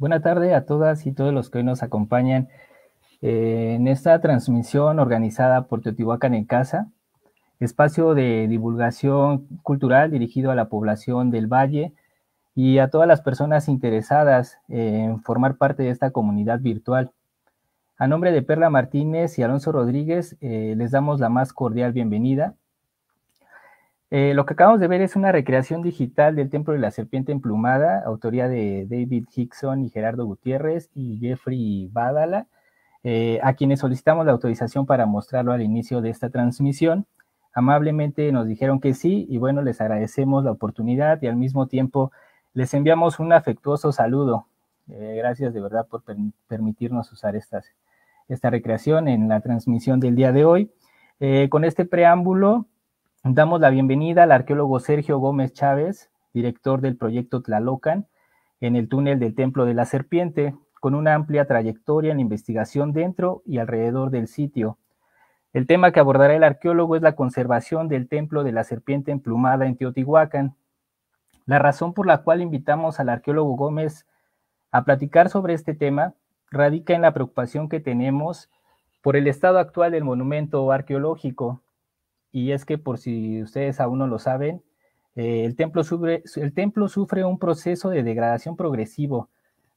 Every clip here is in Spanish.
Buenas tardes a todas y todos los que hoy nos acompañan eh, en esta transmisión organizada por Teotihuacán en Casa, espacio de divulgación cultural dirigido a la población del Valle y a todas las personas interesadas en formar parte de esta comunidad virtual. A nombre de Perla Martínez y Alonso Rodríguez, eh, les damos la más cordial bienvenida eh, lo que acabamos de ver es una recreación digital del Templo de la Serpiente Emplumada, autoría de David Hickson y Gerardo Gutiérrez y Jeffrey Badala, eh, a quienes solicitamos la autorización para mostrarlo al inicio de esta transmisión. Amablemente nos dijeron que sí y bueno, les agradecemos la oportunidad y al mismo tiempo les enviamos un afectuoso saludo. Eh, gracias de verdad por permitirnos usar esta recreación en la transmisión del día de hoy. con este preámbulo, Damos la bienvenida al arqueólogo Sergio Gómez Chávez, director del proyecto Tlalocan, en el túnel del Templo de la Serpiente, con una amplia trayectoria en investigación dentro y alrededor del sitio. El tema que abordará el arqueólogo es la conservación del Templo de la Serpiente emplumada en Teotihuacán. La razón por la cual invitamos al arqueólogo Gómez a platicar sobre este tema radica en la preocupación que tenemos por el estado actual del monumento arqueológico, y es que por si ustedes aún no lo saben, eh, el, templo sufre, un proceso de degradación progresivo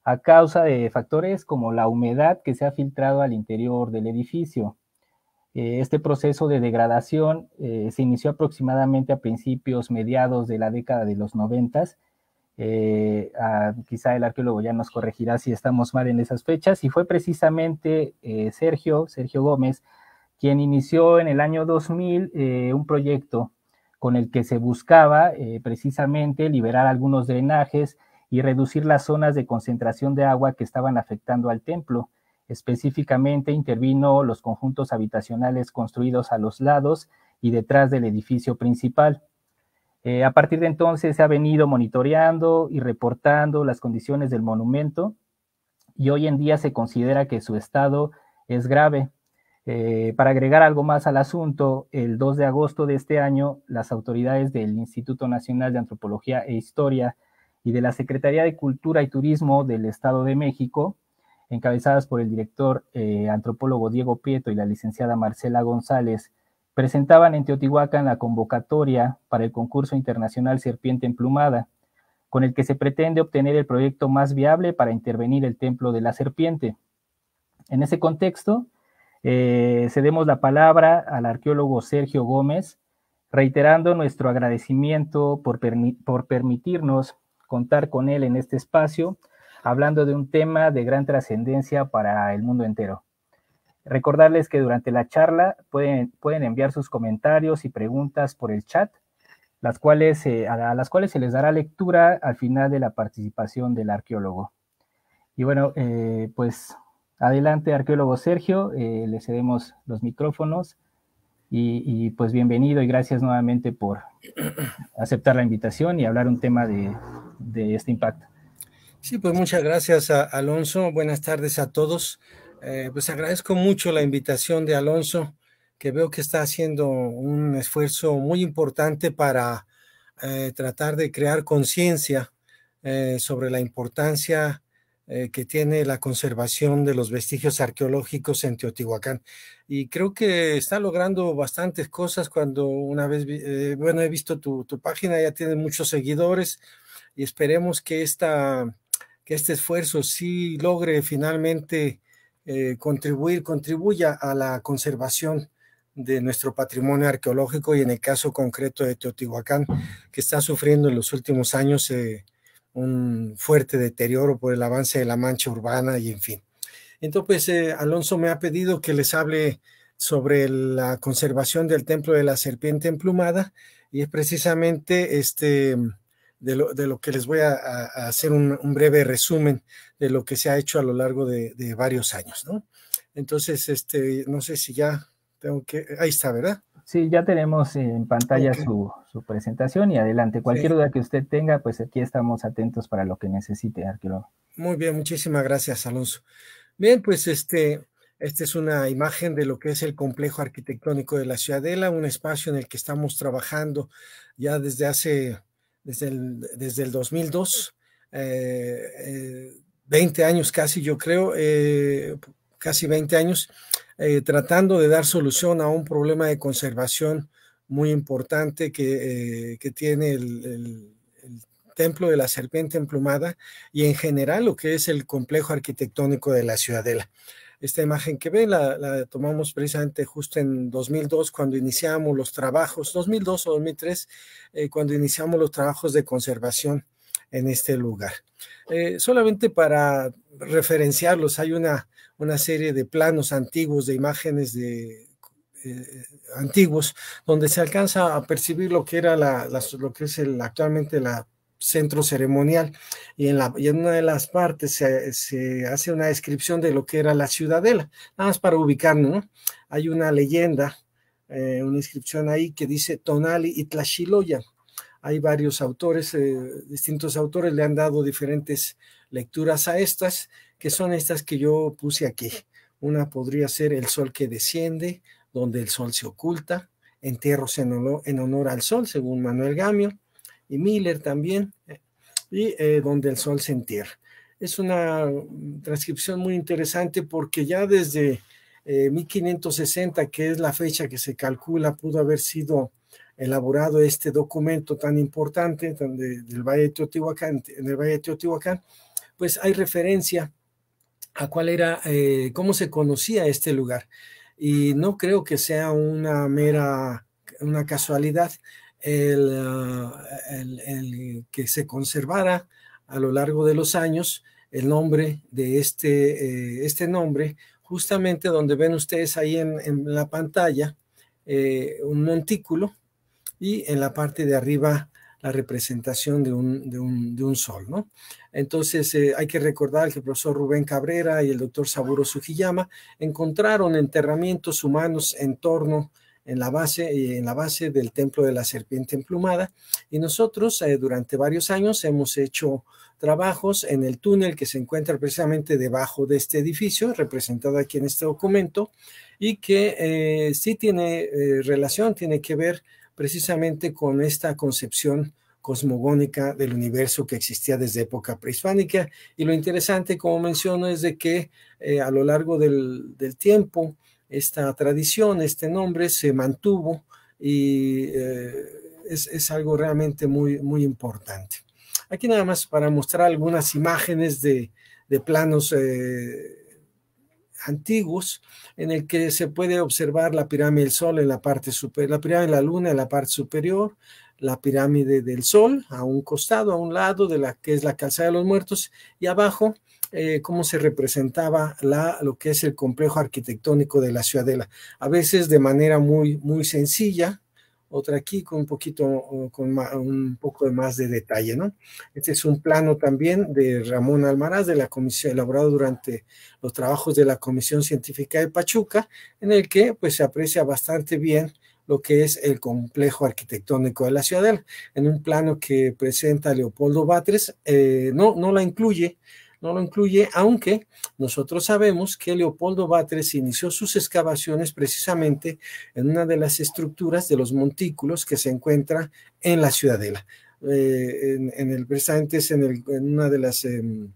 a causa de factores como la humedad que se ha filtrado al interior del edificio. Eh, este proceso de degradación eh, se inició aproximadamente a principios, mediados de la década de los noventas. Ah, quizá el arqueólogo ya nos corregirá si estamos mal en esas fechas, y fue precisamente Sergio, Sergio Gómez, quien inició en el año 2000 eh, un proyecto con el que se buscaba eh, precisamente liberar algunos drenajes y reducir las zonas de concentración de agua que estaban afectando al templo. Específicamente intervino los conjuntos habitacionales construidos a los lados y detrás del edificio principal. Eh, a partir de entonces se ha venido monitoreando y reportando las condiciones del monumento y hoy en día se considera que su estado es grave. Eh, para agregar algo más al asunto, el 2 de agosto de este año, las autoridades del Instituto Nacional de Antropología e Historia y de la Secretaría de Cultura y Turismo del Estado de México, encabezadas por el director eh, antropólogo Diego Pieto y la licenciada Marcela González, presentaban en Teotihuacán la convocatoria para el concurso internacional Serpiente Emplumada, con el que se pretende obtener el proyecto más viable para intervenir el Templo de la Serpiente. En ese contexto, eh, cedemos la palabra al arqueólogo Sergio Gómez, reiterando nuestro agradecimiento por, permitirnos contar con él en este espacio, hablando de un tema de gran trascendencia para el mundo entero. Recordarles que durante la charla pueden, pueden enviar sus comentarios y preguntas por el chat, las cuales, a las cuales se les dará lectura al final de la participación del arqueólogo. Y bueno, eh, pues Adelante, arqueólogo Sergio, eh, le cedemos los micrófonos y, pues bienvenido y gracias nuevamente por aceptar la invitación y hablar un tema de, este impacto. Sí, pues muchas gracias Alonso, buenas tardes a todos. Eh, pues agradezco mucho la invitación de Alonso, que veo que está haciendo un esfuerzo muy importante para eh, tratar de crear conciencia sobre la importancia eh, que tiene la conservación de los vestigios arqueológicos en Teotihuacán. Y creo que está logrando bastantes cosas cuando una vez, eh, bueno, he visto tu, página, ya tiene muchos seguidores y esperemos que, esta, que este esfuerzo sí logre finalmente eh, contribuir, contribuya a la conservación de nuestro patrimonio arqueológico y en el caso concreto de Teotihuacán, que está sufriendo en los últimos años un fuerte deterioro por el avance de la mancha urbana y en fin. Entonces, pues, eh, Alonso me ha pedido que les hable sobre la conservación del templo de la serpiente emplumada y es precisamente este de lo, que les voy a, hacer un, breve resumen de lo que se ha hecho a lo largo de, varios años, Entonces, este, no sé si ya tengo que, ahí está, ¿verdad? Sí, ya tenemos en pantalla su, presentación y adelante. Cualquier duda que usted tenga, pues aquí estamos atentos para lo que necesite, arqueólogo. Muy bien, muchísimas gracias, Alonso. Bien, pues este, esta es una imagen de lo que es el complejo arquitectónico de la Ciudadela, un espacio en el que estamos trabajando ya desde hace, desde el, 2002, 20 eh, eh, años casi, yo creo, eh, casi 20 años eh, tratando de dar solución a un problema de conservación muy importante que, eh, tiene el, templo de la serpiente emplumada y en general lo que es el complejo arquitectónico de la ciudadela. Esta imagen que ve la, tomamos precisamente justo en 2002 cuando iniciamos los trabajos, 2002 o 2003, eh, cuando iniciamos los trabajos de conservación en este lugar. solamente para referenciarlos, hay una una serie de planos antiguos, de imágenes de, eh, antiguos, donde se alcanza a percibir lo que era la, lo que es el, actualmente la centro ceremonial y en, la, y en una de las partes se, hace una descripción de lo que era la ciudadela, nada más para ubicarnos, Hay una leyenda, eh, una inscripción ahí que dice Tonali y Hay varios autores, eh, distintos autores le han dado diferentes lecturas a estas que son estas que yo puse aquí. Una podría ser el sol que desciende, donde el sol se oculta, entierros en honor, al sol, según Manuel Gamio, y Miller también, y eh, donde el sol se entierra. Es una mm, transcripción muy interesante porque ya desde 1560, eh, que es la fecha que se calcula, pudo haber sido elaborado este documento tan importante del Valle de en el Valle de Teotihuacán, pues hay referencia a cuál era, eh, cómo se conocía este lugar. Y no creo que sea una mera, una casualidad el, ah, que se conservara a lo largo de los años el nombre de este, eh, este nombre, justamente donde ven ustedes ahí en, en la pantalla eh, un montículo y en la parte de arriba la representación de un, de un, sol. ¿no? Entonces, eh, hay que recordar que el profesor Rubén Cabrera y el doctor Saburo Sugiyama encontraron enterramientos humanos en torno en la base, eh, en la base del templo de la serpiente emplumada. Y nosotros eh, durante varios años hemos hecho trabajos en el túnel que se encuentra precisamente debajo de este edificio, representado aquí en este documento, y que sí tiene relación, tiene que ver precisamente con esta concepción cosmogónica del universo que existía desde época prehispánica. Y lo interesante, como menciono, es de que eh, a lo largo del, tiempo esta tradición, este nombre se mantuvo y eh, es, algo realmente muy, muy importante. Aquí nada más para mostrar algunas imágenes de, planos eh, antiguos en el que se puede observar la pirámide del Sol en la parte superior, la pirámide de la Luna en la parte superior, la pirámide del Sol a un costado, a un lado de la que es la calzada de los muertos y abajo eh, cómo se representaba la, lo que es el complejo arquitectónico de la ciudadela. A veces de manera muy, muy sencilla, otra aquí con un poquito, con un poco más de detalle, ¿no? Este es un plano también de Ramón Almaraz de la comisión, elaborado durante los trabajos de la Comisión Científica de Pachuca, en el que pues se aprecia bastante bien lo que es el complejo arquitectónico de la ciudadela. En un plano que presenta Leopoldo Batres, eh, no, no la incluye no lo incluye, aunque nosotros sabemos que Leopoldo Batres inició sus excavaciones precisamente en una de las estructuras de los montículos que se encuentra en la ciudadela. Eh, en, el presente es en, una de las em,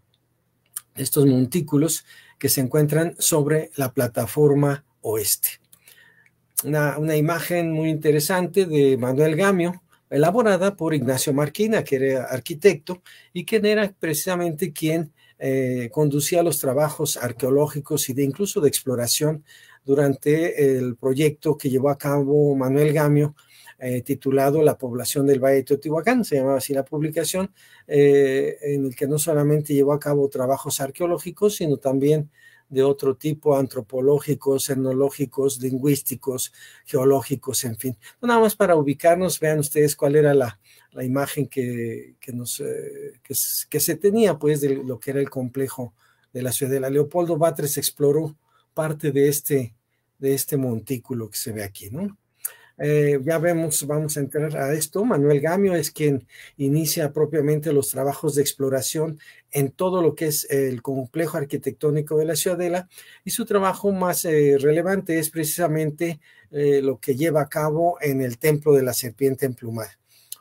estos montículos que se encuentran sobre la plataforma oeste. Una, una, imagen muy interesante de Manuel Gamio, elaborada por Ignacio Marquina, que era arquitecto y quien era precisamente quien eh, conducía los trabajos arqueológicos y de incluso de exploración durante el proyecto que llevó a cabo Manuel Gamio, eh, titulado La población del Valle de Teotihuacán, se llamaba así la publicación, eh, en el que no solamente llevó a cabo trabajos arqueológicos, sino también de otro tipo, antropológicos, etnológicos, lingüísticos, geológicos, en fin. Nada más para ubicarnos, vean ustedes cuál era la, la imagen que, que, nos, eh, que, se tenía pues de lo que era el complejo de la ciudadela. Leopoldo Batres exploró parte de este, de este montículo que se ve aquí, ¿no? Eh, ya vemos, vamos a entrar a esto. Manuel Gamio es quien inicia propiamente los trabajos de exploración en todo lo que es el complejo arquitectónico de la Ciudadela y su trabajo más eh, relevante es precisamente eh, lo que lleva a cabo en el Templo de la Serpiente Emplumada.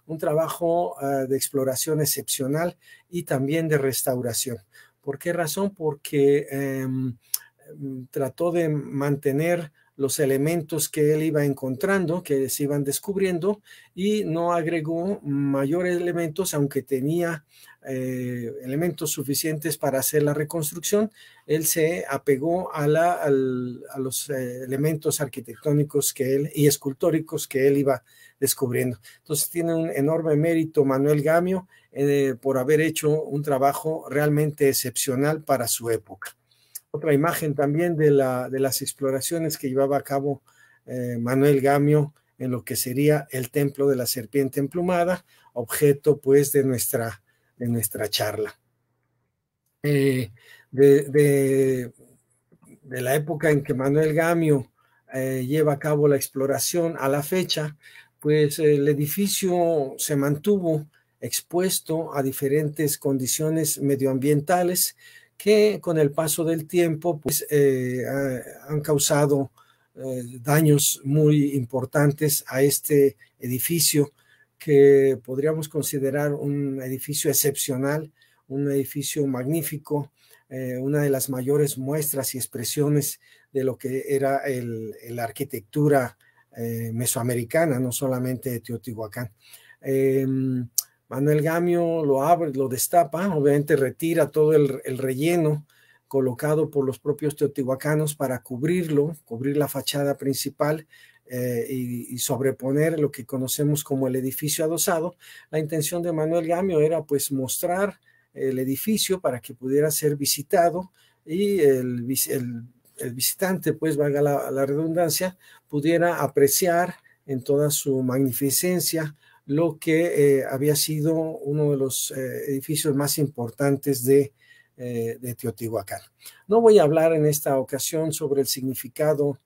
Un trabajo ah, de exploración excepcional y también de restauración. ¿Por qué razón? Porque em, trató de mantener los elementos que él iba encontrando, que se iban descubriendo, y no agregó mayores elementos, aunque tenía eh, elementos suficientes para hacer la reconstrucción, él se apegó a, a los eh, elementos arquitectónicos que él, y escultóricos que él iba descubriendo. Entonces tiene un enorme mérito Manuel Gamio eh, por haber hecho un trabajo realmente excepcional para su época otra imagen también de, las exploraciones que llevaba a cabo eh, Manuel Gamio en lo que sería el templo de la serpiente emplumada, objeto pues de nuestra, de nuestra charla. Eh, de, la época en que Manuel Gamio eh, lleva a cabo la exploración a la fecha, pues el edificio se mantuvo expuesto a diferentes condiciones medioambientales, que con el paso del tiempo pues, eh, han causado eh, daños muy importantes a este edificio que podríamos considerar un edificio excepcional, un edificio magnífico, eh, una de las mayores muestras y expresiones de lo que era la arquitectura mesoamericana, no solamente de Teotihuacán. Em, Manuel Gamio lo abre, lo destapa, obviamente retira todo el, relleno colocado por los propios teotihuacanos para cubrirlo, cubrir la fachada principal eh, y, sobreponer lo que conocemos como el edificio adosado. La intención de Manuel Gamio era pues mostrar el edificio para que pudiera ser visitado y el, visitante, pues valga la redundancia, pudiera apreciar en toda su magnificencia lo que eh, había sido uno de los eh, edificios más importantes eh, de, Teotihuacán. No voy a hablar en esta ocasión sobre el significado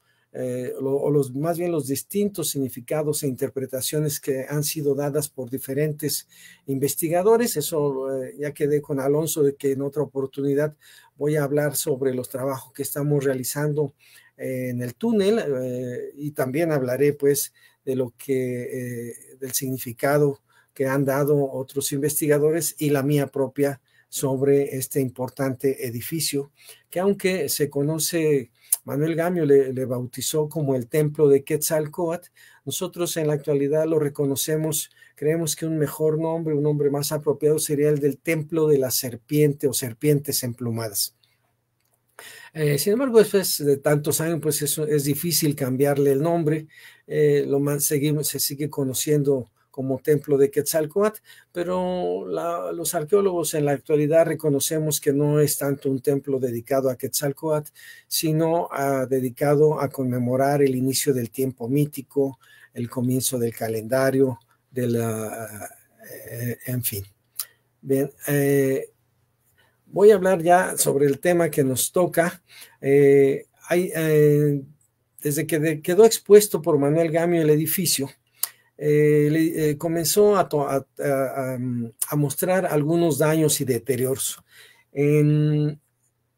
o los, más bien los distintos significados e interpretaciones que han sido dadas por diferentes investigadores. Eso ya quedé con Alonso de que en otra oportunidad voy a hablar sobre los trabajos que estamos realizando en el túnel y también hablaré pues de lo que, eh, del significado que han dado otros investigadores y la mía propia sobre este importante edificio, que aunque se conoce, Manuel Gamio le, bautizó como el templo de Quetzalcoatl, nosotros en la actualidad lo reconocemos, creemos que un mejor nombre, un nombre más apropiado sería el del templo de la serpiente o serpientes emplumadas. Eh, sin embargo, después de tantos años, pues es difícil cambiarle el nombre. Eh, lo más seguimos, se sigue conociendo como templo de Quetzalcoatl, pero los arqueólogos en la actualidad reconocemos que no es tanto un templo dedicado a Quetzalcoatl, sino dedicado a conmemorar el inicio del tiempo mítico, el comienzo del calendario, de eh, en fin. Bien, eh, voy a hablar ya sobre el tema que nos toca. hay, desde que quedó expuesto por Manuel Gamio el edificio, eh, eh, comenzó a, mostrar algunos daños y deterioros. En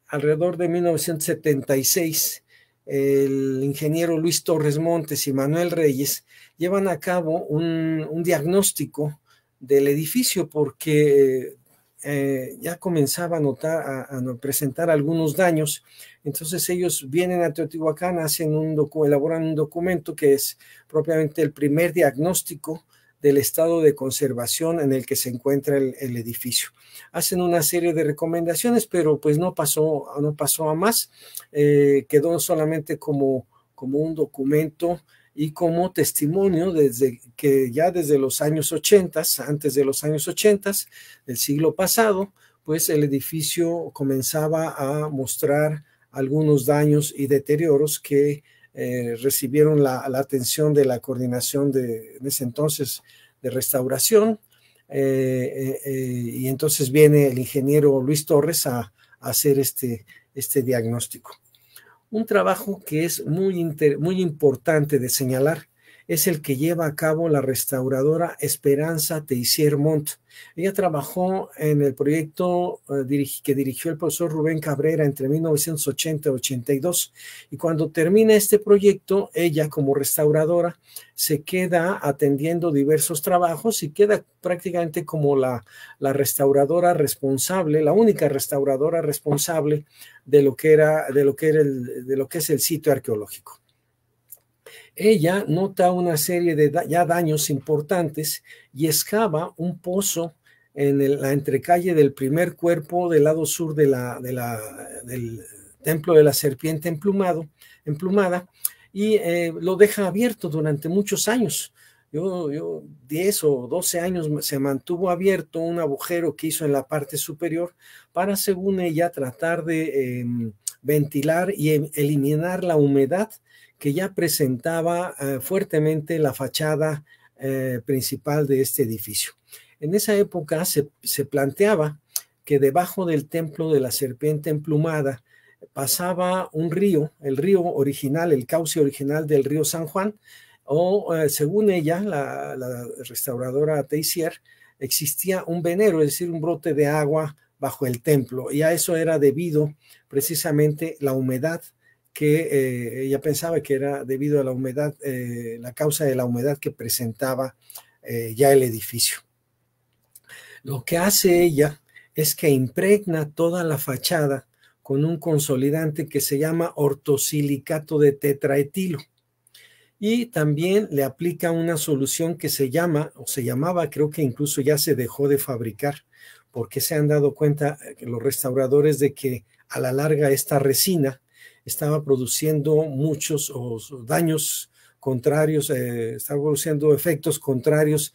alrededor de 1976, el ingeniero Luis Torres Montes y Manuel Reyes llevan a cabo un, diagnóstico del edificio porque eh, ya comenzaba a notar, a, presentar algunos daños entonces ellos vienen a Teotihuacán, hacen un elaboran un documento que es propiamente el primer diagnóstico del estado de conservación en el que se encuentra el, edificio. Hacen una serie de recomendaciones, pero pues no pasó, no pasó a más. Eh, quedó solamente como, como un documento y como testimonio desde que ya desde los años 80, antes de los años 80 del siglo pasado, pues el edificio comenzaba a mostrar algunos daños y deterioros que eh, recibieron la, atención de la coordinación de, ese entonces de restauración. Eh, eh, y entonces viene el ingeniero Luis Torres a, hacer este, este diagnóstico. Un trabajo que es muy, muy importante de señalar es el que lleva a cabo la restauradora Esperanza Teisier Montt. Ella trabajó en el proyecto eh, que dirigió el profesor Rubén Cabrera entre 1980 y 82. Y cuando termina este proyecto, ella como restauradora se queda atendiendo diversos trabajos y queda prácticamente como la, la restauradora responsable, la única restauradora responsable de lo que era, de lo que era de lo que es el sitio arqueológico. Ella nota una serie de ya daños importantes y excava un pozo en la entrecalle del primer cuerpo del lado sur de la, del templo de la serpiente emplumado, emplumada y eh, lo deja abierto durante muchos años. Yo, 10 o 12 años se mantuvo abierto un agujero que hizo en la parte superior para, según ella, tratar de em, ventilar y em, eliminar la humedad que ya presentaba eh, fuertemente la fachada eh, principal de este edificio. En esa época se, planteaba que debajo del templo de la serpiente emplumada pasaba un río, el río original, el cauce original del río San Juan, o eh, según ella, la, restauradora Teissier, existía un venero, es decir, un brote de agua bajo el templo, y a eso era debido precisamente la humedad que eh, ella pensaba que era debido a la humedad, eh, la causa de la humedad que presentaba eh, ya el edificio. Lo que hace ella es que impregna toda la fachada con un consolidante que se llama ortosilicato de tetraetilo y también le aplica una solución que se llama, o se llamaba, creo que incluso ya se dejó de fabricar, porque se han dado cuenta los restauradores de que a la larga esta resina estaba produciendo muchos daños contrarios, eh, estaba produciendo efectos contrarios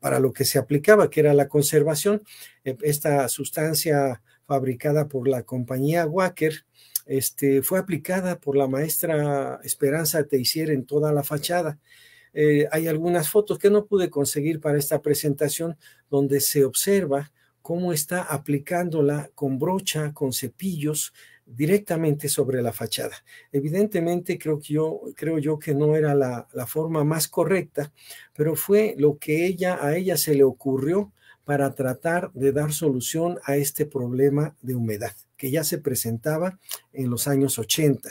para lo que se aplicaba, que era la conservación. E, esta sustancia fabricada por la compañía Wacker este, fue aplicada por la maestra Esperanza Teixeira en toda la fachada. Eh, hay algunas fotos que no pude conseguir para esta presentación donde se observa cómo está aplicándola con brocha, con cepillos, directamente sobre la fachada. Evidentemente creo, que yo, creo yo que no era la, forma más correcta, pero fue lo que ella, a ella se le ocurrió para tratar de dar solución a este problema de humedad que ya se presentaba en los años 80.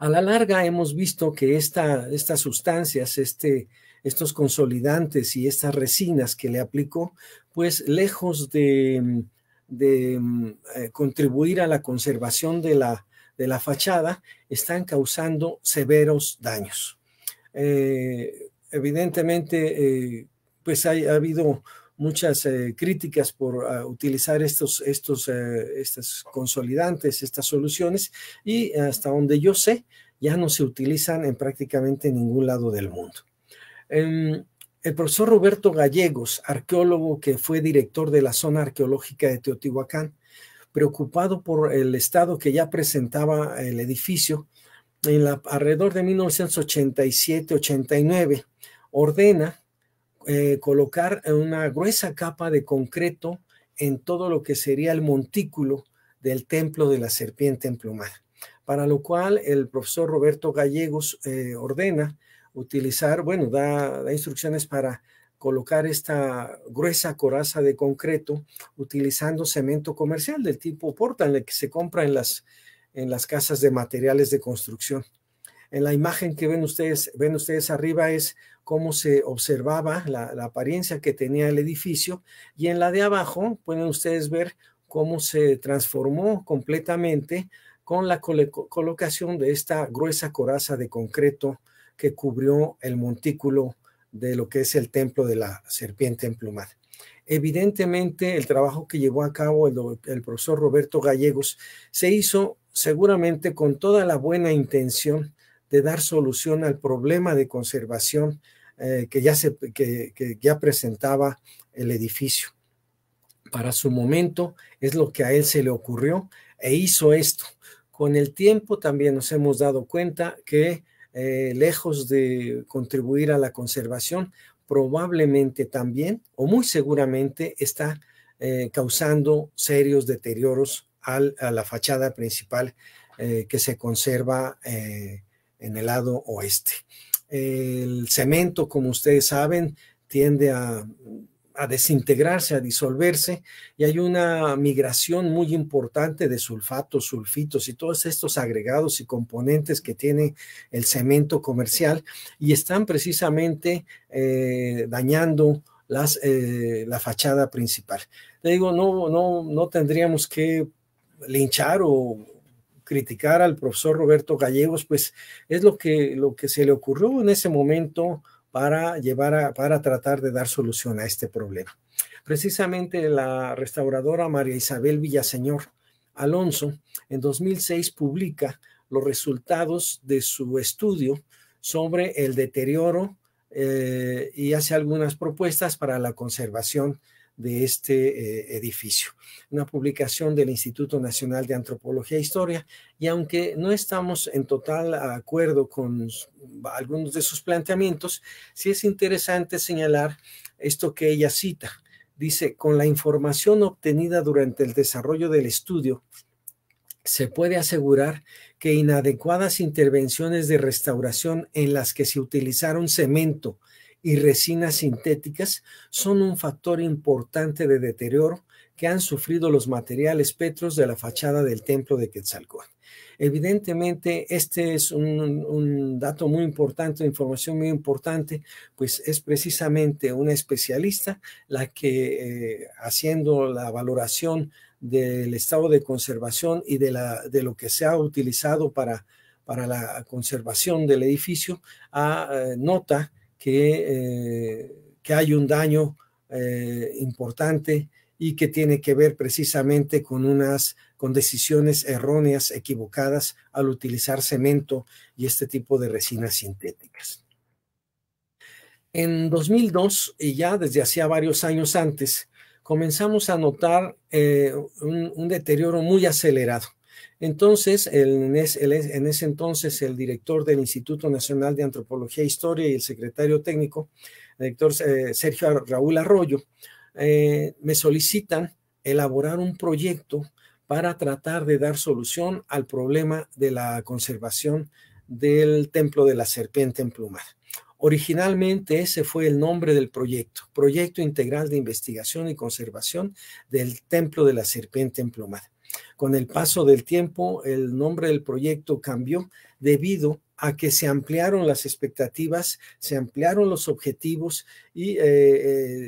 A la larga hemos visto que esta, estas sustancias, este, estos consolidantes y estas resinas que le aplicó, pues lejos de de mm, eh, contribuir a la conservación de la, fachada, están causando severos daños. Eh, evidentemente, eh, pues ha habido muchas críticas por ah, utilizar estos, estos, consolidantes, estas soluciones, y hasta donde yo sé, ya no se utilizan en prácticamente ningún lado del mundo. Em, el profesor Roberto Gallegos, arqueólogo que fue director de la zona arqueológica de Teotihuacán, preocupado por el estado que ya presentaba el edificio, en alrededor de 1987-89, ordena eh, colocar una gruesa capa de concreto en todo lo que sería el montículo del templo de la serpiente emplumada, para lo cual el profesor Roberto Gallegos eh, ordena utilizar, bueno, da, instrucciones para colocar esta gruesa coraza de concreto utilizando cemento comercial del tipo Portland que se compra en las, en las casas de materiales de construcción. En la imagen que ven ustedes, ven ustedes arriba es cómo se observaba la apariencia que tenía el edificio y en la de abajo pueden ustedes ver cómo se transformó completamente con la colocación de esta gruesa coraza de concreto que cubrió el montículo de lo que es el templo de la serpiente emplumada. Evidentemente, el trabajo que llevó a cabo el, profesor Roberto Gallegos se hizo seguramente con toda la buena intención de dar solución al problema de conservación eh, que, ya se, que ya presentaba el edificio. Para su momento es lo que a él se le ocurrió e hizo esto. Con el tiempo también nos hemos dado cuenta que eh, lejos de contribuir a la conservación, probablemente también o muy seguramente está eh, causando serios deterioros a la fachada principal eh, que se conserva en el lado oeste. El cemento, como ustedes saben, tiende a a desintegrarse, a disolverse, y hay una migración muy importante de sulfatos, sulfitos y todos estos agregados y componentes que tiene el cemento comercial y están precisamente eh, dañando las, eh, la fachada principal. Le digo, no, no, no tendríamos que linchar o, criticar al profesor Roberto Gallegos, pues es lo que, lo que se le ocurrió en ese momento para llevar a, para tratar de dar solución a este problema. Precisamente la restauradora María Isabel Villaseñor Alonso en 2006 publica los resultados de su estudio sobre el deterioro eh, y hace algunas propuestas para la conservación de este eh, edificio. Una publicación del Instituto Nacional de Antropología e Historia, y aunque no estamos en total acuerdo con algunos de sus planteamientos, sí es interesante señalar esto que ella cita. Dice, con la información obtenida durante el desarrollo del estudio, se puede asegurar que inadecuadas intervenciones de restauración en las que se utilizaron cemento, y resinas sintéticas son un factor importante de deterioro que han sufrido los materiales petros de la fachada del templo de Quetzalcóatl. Evidentemente, este es un, dato muy importante, información muy importante, pues es precisamente una especialista la que, eh, haciendo la valoración del estado de conservación y de, la, de lo que se ha utilizado para, para la conservación del edificio, ah, eh, nota eh, que, hay un daño eh, importante y que tiene que ver precisamente con unas con decisiones erróneas, equivocadas al utilizar cemento y este tipo de resinas sintéticas. En 2002 y ya desde hacía varios años antes comenzamos a notar eh, un deterioro muy acelerado entonces, en ese, entonces, el director del Instituto Nacional de Antropología e Historia y el secretario técnico, el eh, Sergio Raúl Arroyo, eh, me solicitan elaborar un proyecto para tratar de dar solución al problema de la conservación del templo de la serpiente emplumada. Originalmente ese fue el nombre del proyecto, Proyecto Integral de Investigación y Conservación del Templo de la Serpiente Emplumada. Con el paso del tiempo, el nombre del proyecto cambió debido a que se ampliaron las expectativas, se ampliaron los objetivos y eh,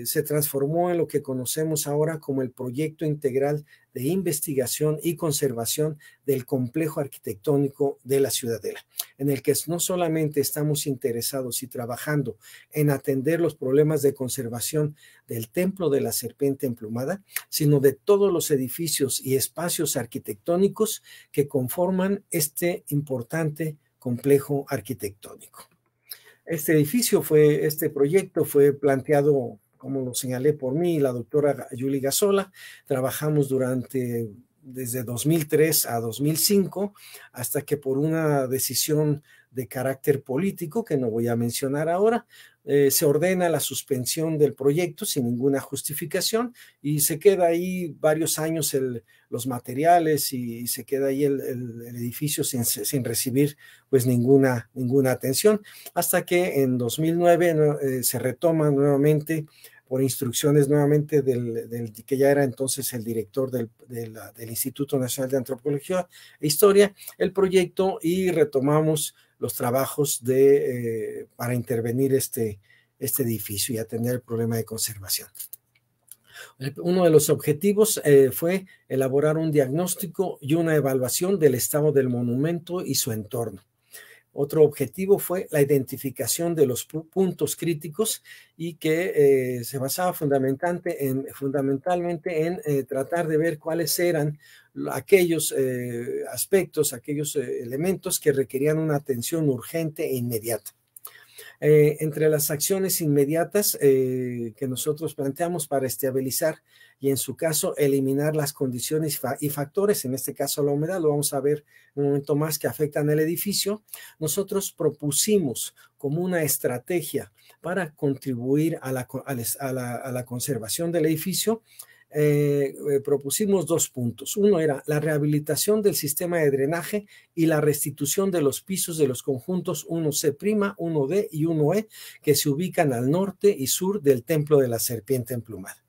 eh, se transformó en lo que conocemos ahora como el proyecto integral de investigación y conservación del complejo arquitectónico de la ciudadela, en el que no solamente estamos interesados y trabajando en atender los problemas de conservación del templo de la serpiente emplumada, sino de todos los edificios y espacios arquitectónicos que conforman este importante complejo arquitectónico. Este edificio fue, este proyecto fue planteado, como lo señalé por mí, la doctora Yuli Gasola. Trabajamos durante desde 2003 a 2005, hasta que por una decisión de carácter político, que no voy a mencionar ahora, eh, se ordena la suspensión del proyecto sin ninguna justificación y se queda ahí varios años los materiales y, se queda ahí el, edificio sin, recibir pues ninguna, ninguna atención, hasta que en 2009 eh, se retoma nuevamente por instrucciones nuevamente del, que ya era entonces el director del, Instituto Nacional de Antropología e Historia, el proyecto y retomamos los trabajos de, eh, para intervenir este, este edificio y atender el problema de conservación. Uno de los objetivos eh, fue elaborar un diagnóstico y una evaluación del estado del monumento y su entorno. Otro objetivo fue la identificación de los puntos críticos y que eh, se basaba fundamentalmente en, eh, tratar de ver cuáles eran aquellos eh, aspectos, aquellos elementos que requerían una atención urgente e inmediata. entre las acciones inmediatas que nosotros planteamos para estabilizar y en su caso eliminar las condiciones y factores, en este caso la humedad, lo vamos a ver un momento más que afectan al edificio, nosotros propusimos como una estrategia para contribuir a la, conservación del edificio, eh, eh, propusimos dos puntos. Uno era la rehabilitación del sistema de drenaje y la restitución de los pisos de los conjuntos 1C', 1D y 1E que se ubican al norte y sur del Templo de la Serpiente Emplumada.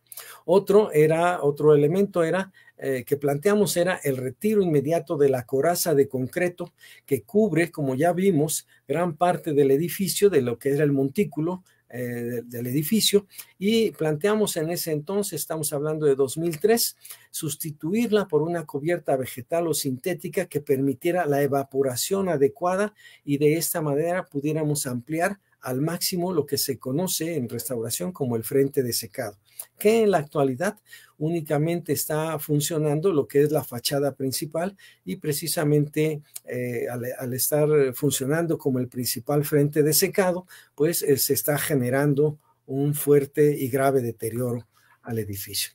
Otro era, otro elemento era eh, que planteamos era el retiro inmediato de la coraza de concreto que cubre, como ya vimos, gran parte del edificio, de lo que era el montículo eh, del edificio, y planteamos en ese entonces, estamos hablando de 2003, sustituirla por una cubierta vegetal o sintética que permitiera la evaporación adecuada y de esta manera pudiéramos ampliar al máximo lo que se conoce en restauración como el frente de secado, que en la actualidad únicamente está funcionando lo que es la fachada principal y precisamente eh, al, estar funcionando como el principal frente de secado, pues eh, se está generando un fuerte y grave deterioro al edificio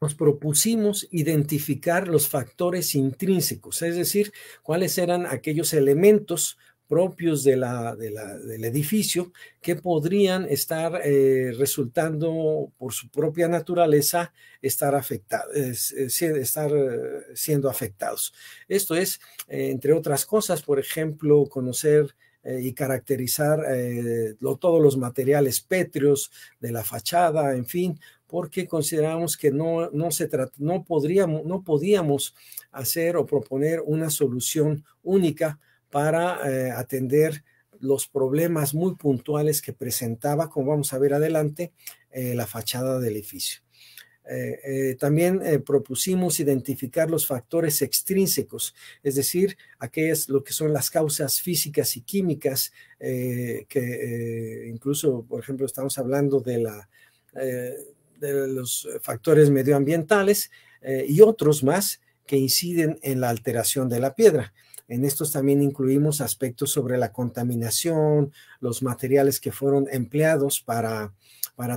nos propusimos identificar los factores intrínsecos, es decir, cuáles eran aquellos elementos propios del edificio que podrían estar eh, resultando por su propia naturaleza estar, afectados eh, estar eh, siendo afectados. Esto es, entre otras cosas, por ejemplo, conocer y caracterizar todos los materiales pétreos de la fachada, en fin, porque consideramos que no, no, podríamos, no podíamos hacer o proponer una solución única para eh, atender los problemas muy puntuales que presentaba, como vamos a ver adelante, eh, la fachada del edificio. Eh, también propusimos identificar los factores extrínsecos, es decir, aquellas lo que son las causas físicas y químicas, que incluso, por ejemplo, estamos hablando de, de los factores medioambientales y otros más que inciden en la alteración de la piedra. En estos también incluimos aspectos sobre la contaminación, los materiales que fueron empleados para,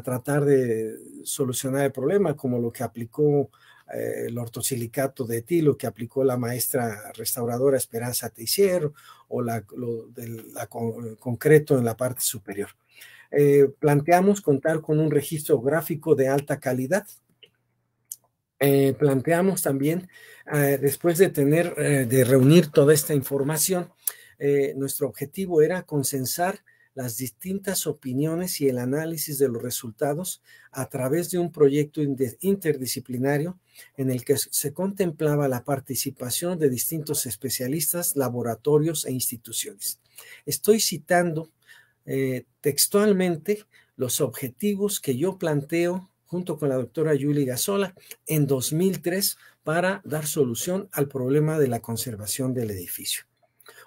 tratar de solucionar el problema, como lo que aplicó eh, el ortosilicato de etilo que aplicó la maestra restauradora Esperanza Teixier, o la, lo, del, concreto en la parte superior. Eh, planteamos contar con un registro gráfico de alta calidad eh, planteamos también, eh, después de tener, eh, de reunir toda esta información, nuestro objetivo era consensar las distintas opiniones y el análisis de los resultados a través de un proyecto interdisciplinario en el que se contemplaba la participación de distintos especialistas, laboratorios e instituciones. Estoy citando textualmente los objetivos que yo planteo junto con la doctora Yuli Gasola en 2003 para dar solución al problema de la conservación del edificio.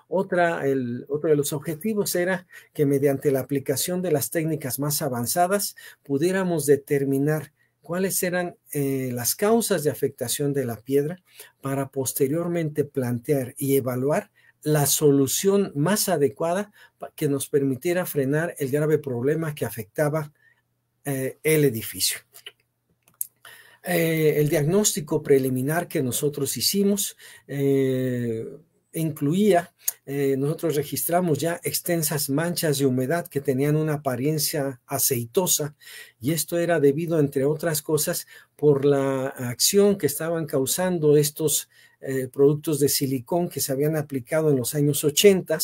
otro de los objetivos era que mediante la aplicación de las técnicas más avanzadas pudiéramos determinar cuáles eran eh, las causas de afectación de la piedra para posteriormente plantear y evaluar la solución más adecuada que nos permitiera frenar el grave problema que afectaba eh, el edificio. Eh, el diagnóstico preliminar que nosotros hicimos eh, incluía, nosotros registramos ya extensas manchas de humedad que tenían una apariencia aceitosa y esto era debido, entre otras cosas, por la acción que estaban causando estos productos de silicón que se habían aplicado en los años 80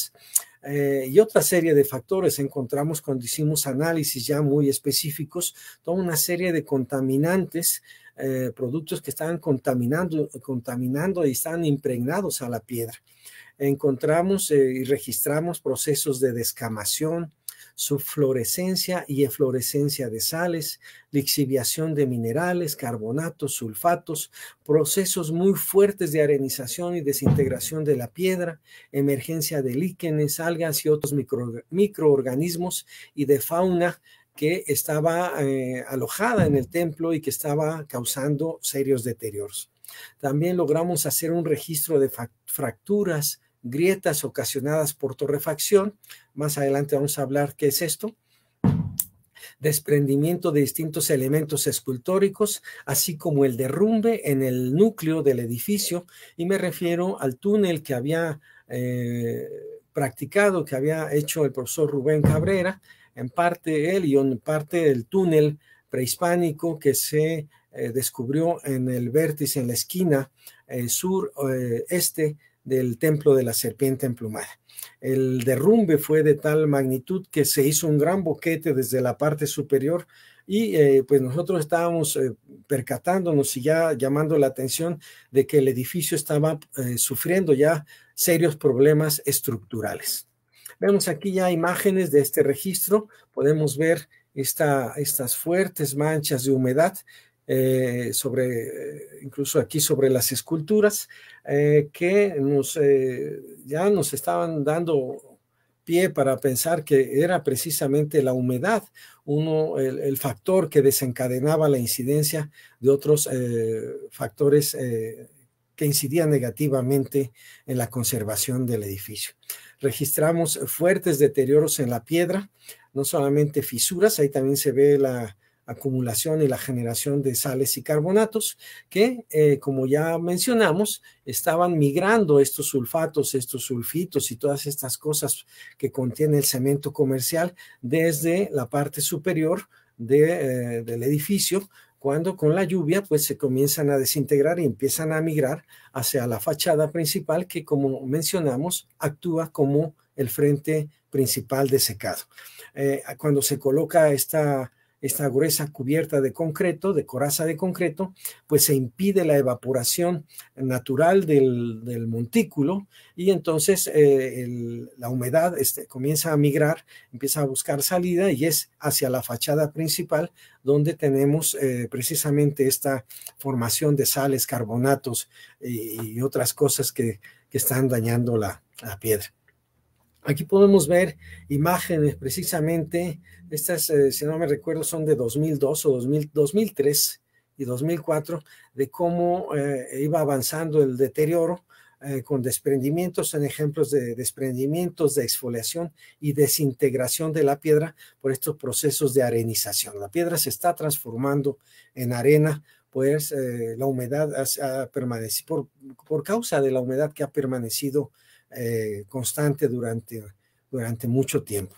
eh, y otra serie de factores. Encontramos cuando hicimos análisis ya muy específicos, toda una serie de contaminantes, eh, productos que estaban contaminando, contaminando y están impregnados a la piedra. Encontramos eh, y registramos procesos de descamación, su y eflorescencia de sales, lixiviación de minerales, carbonatos, sulfatos, procesos muy fuertes de arenización y desintegración de la piedra, emergencia de líquenes, algas y otros microorganismos y de fauna que estaba eh, alojada en el templo y que estaba causando serios deterioros. También logramos hacer un registro de fracturas, grietas ocasionadas por torrefacción. Más adelante vamos a hablar qué es esto desprendimiento de distintos elementos escultóricos, así como el derrumbe en el núcleo del edificio, y me refiero al túnel que había eh, practicado, que había hecho el profesor Rubén Cabrera, en parte él y en parte del túnel prehispánico que se eh, descubrió en el vértice, en la esquina eh, sur-este del templo de la serpiente emplumada. El derrumbe fue de tal magnitud que se hizo un gran boquete desde la parte superior y eh, pues nosotros estábamos eh, percatándonos y ya llamando la atención de que el edificio estaba eh, sufriendo ya serios problemas estructurales. Vemos aquí ya imágenes de este registro, podemos ver esta, estas fuertes manchas de humedad eh, sobre, incluso aquí sobre las esculturas, eh, que nos, eh, ya nos estaban dando pie para pensar que era precisamente la humedad uno, el, factor que desencadenaba la incidencia de otros factores que incidían negativamente en la conservación del edificio. Registramos fuertes deterioros en la piedra, no solamente fisuras, ahí también se ve la acumulación y la generación de sales y carbonatos, que, eh, como ya mencionamos, estaban migrando estos sulfatos, estos sulfitos y todas estas cosas que contiene el cemento comercial desde la parte superior eh, del edificio, cuando con la lluvia pues se comienzan a desintegrar y empiezan a migrar hacia la fachada principal que, como mencionamos, actúa como el frente principal de secado. Eh, cuando se coloca esta esta gruesa cubierta de concreto, de coraza de concreto, pues se impide la evaporación natural del, montículo y entonces eh, la humedad este, comienza a migrar, empieza a buscar salida y es hacia la fachada principal donde tenemos eh, precisamente esta formación de sales, carbonatos eh, y, otras cosas que, están dañando la piedra. Aquí podemos ver imágenes precisamente, estas, eh, si no me recuerdo, son de 2002 o 2003 y 2004, de cómo eh, iba avanzando el deterioro eh, con desprendimientos, en ejemplos de desprendimientos, de exfoliación y desintegración de la piedra por estos procesos de arenización. La piedra se está transformando en arena pues la humedad ha, permanecido, por, causa de la humedad que ha permanecido eh, constante durante, durante mucho tiempo.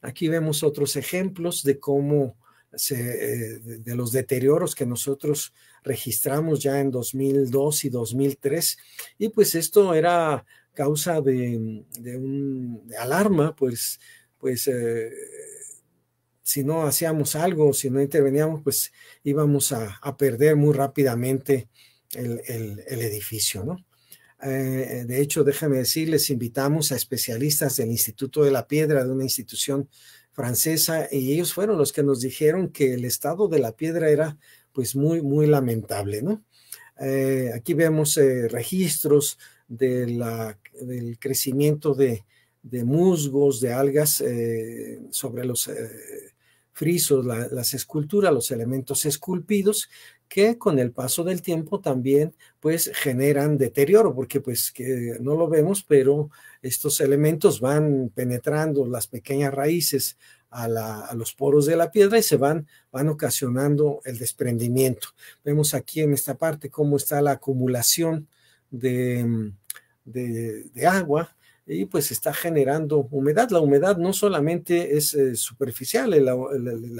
Aquí vemos otros ejemplos de cómo se, eh, de los deterioros que nosotros registramos ya en 2002 y 2003. Y pues esto era causa de, un alarma, pues, pues eh, si no hacíamos algo, si no interveníamos, pues íbamos a, perder muy rápidamente el, el edificio, ¿no? Eh, de hecho, déjeme les invitamos a especialistas del Instituto de la Piedra, de una institución francesa, y ellos fueron los que nos dijeron que el estado de la piedra era pues muy, muy lamentable, ¿no? Eh, aquí vemos eh, registros del crecimiento de, musgos, de algas sobre los frisos, las esculturas, los elementos esculpidos, que con el paso del tiempo también pues generan deterioro, porque pues no lo vemos, pero estos elementos van penetrando las pequeñas raíces a, los poros de la piedra y se van, van ocasionando el desprendimiento. Vemos aquí en esta parte cómo está la acumulación de, de agua y pues está generando humedad. La humedad no solamente es eh, superficial, eh, la,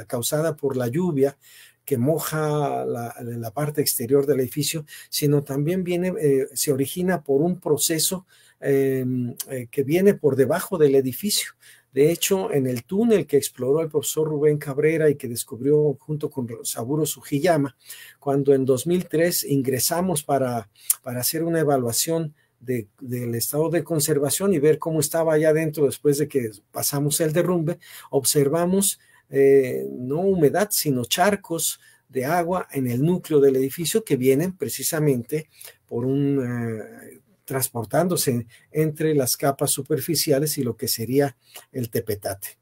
causada por la lluvia que moja la, parte exterior del edificio, sino también viene, eh, se origina por un proceso em, que viene por debajo del edificio. De hecho, en el túnel que exploró el profesor Rubén Cabrera y que descubrió junto con Saburo Sugiyama, cuando en 2003 ingresamos para, para hacer una evaluación del estado de conservación y ver cómo estaba allá adentro después de que pasamos el derrumbe, observamos eh, no humedad, sino charcos de agua en el núcleo del edificio que vienen precisamente por un... Eh, transportándose entre las capas superficiales y lo que sería el tepetate.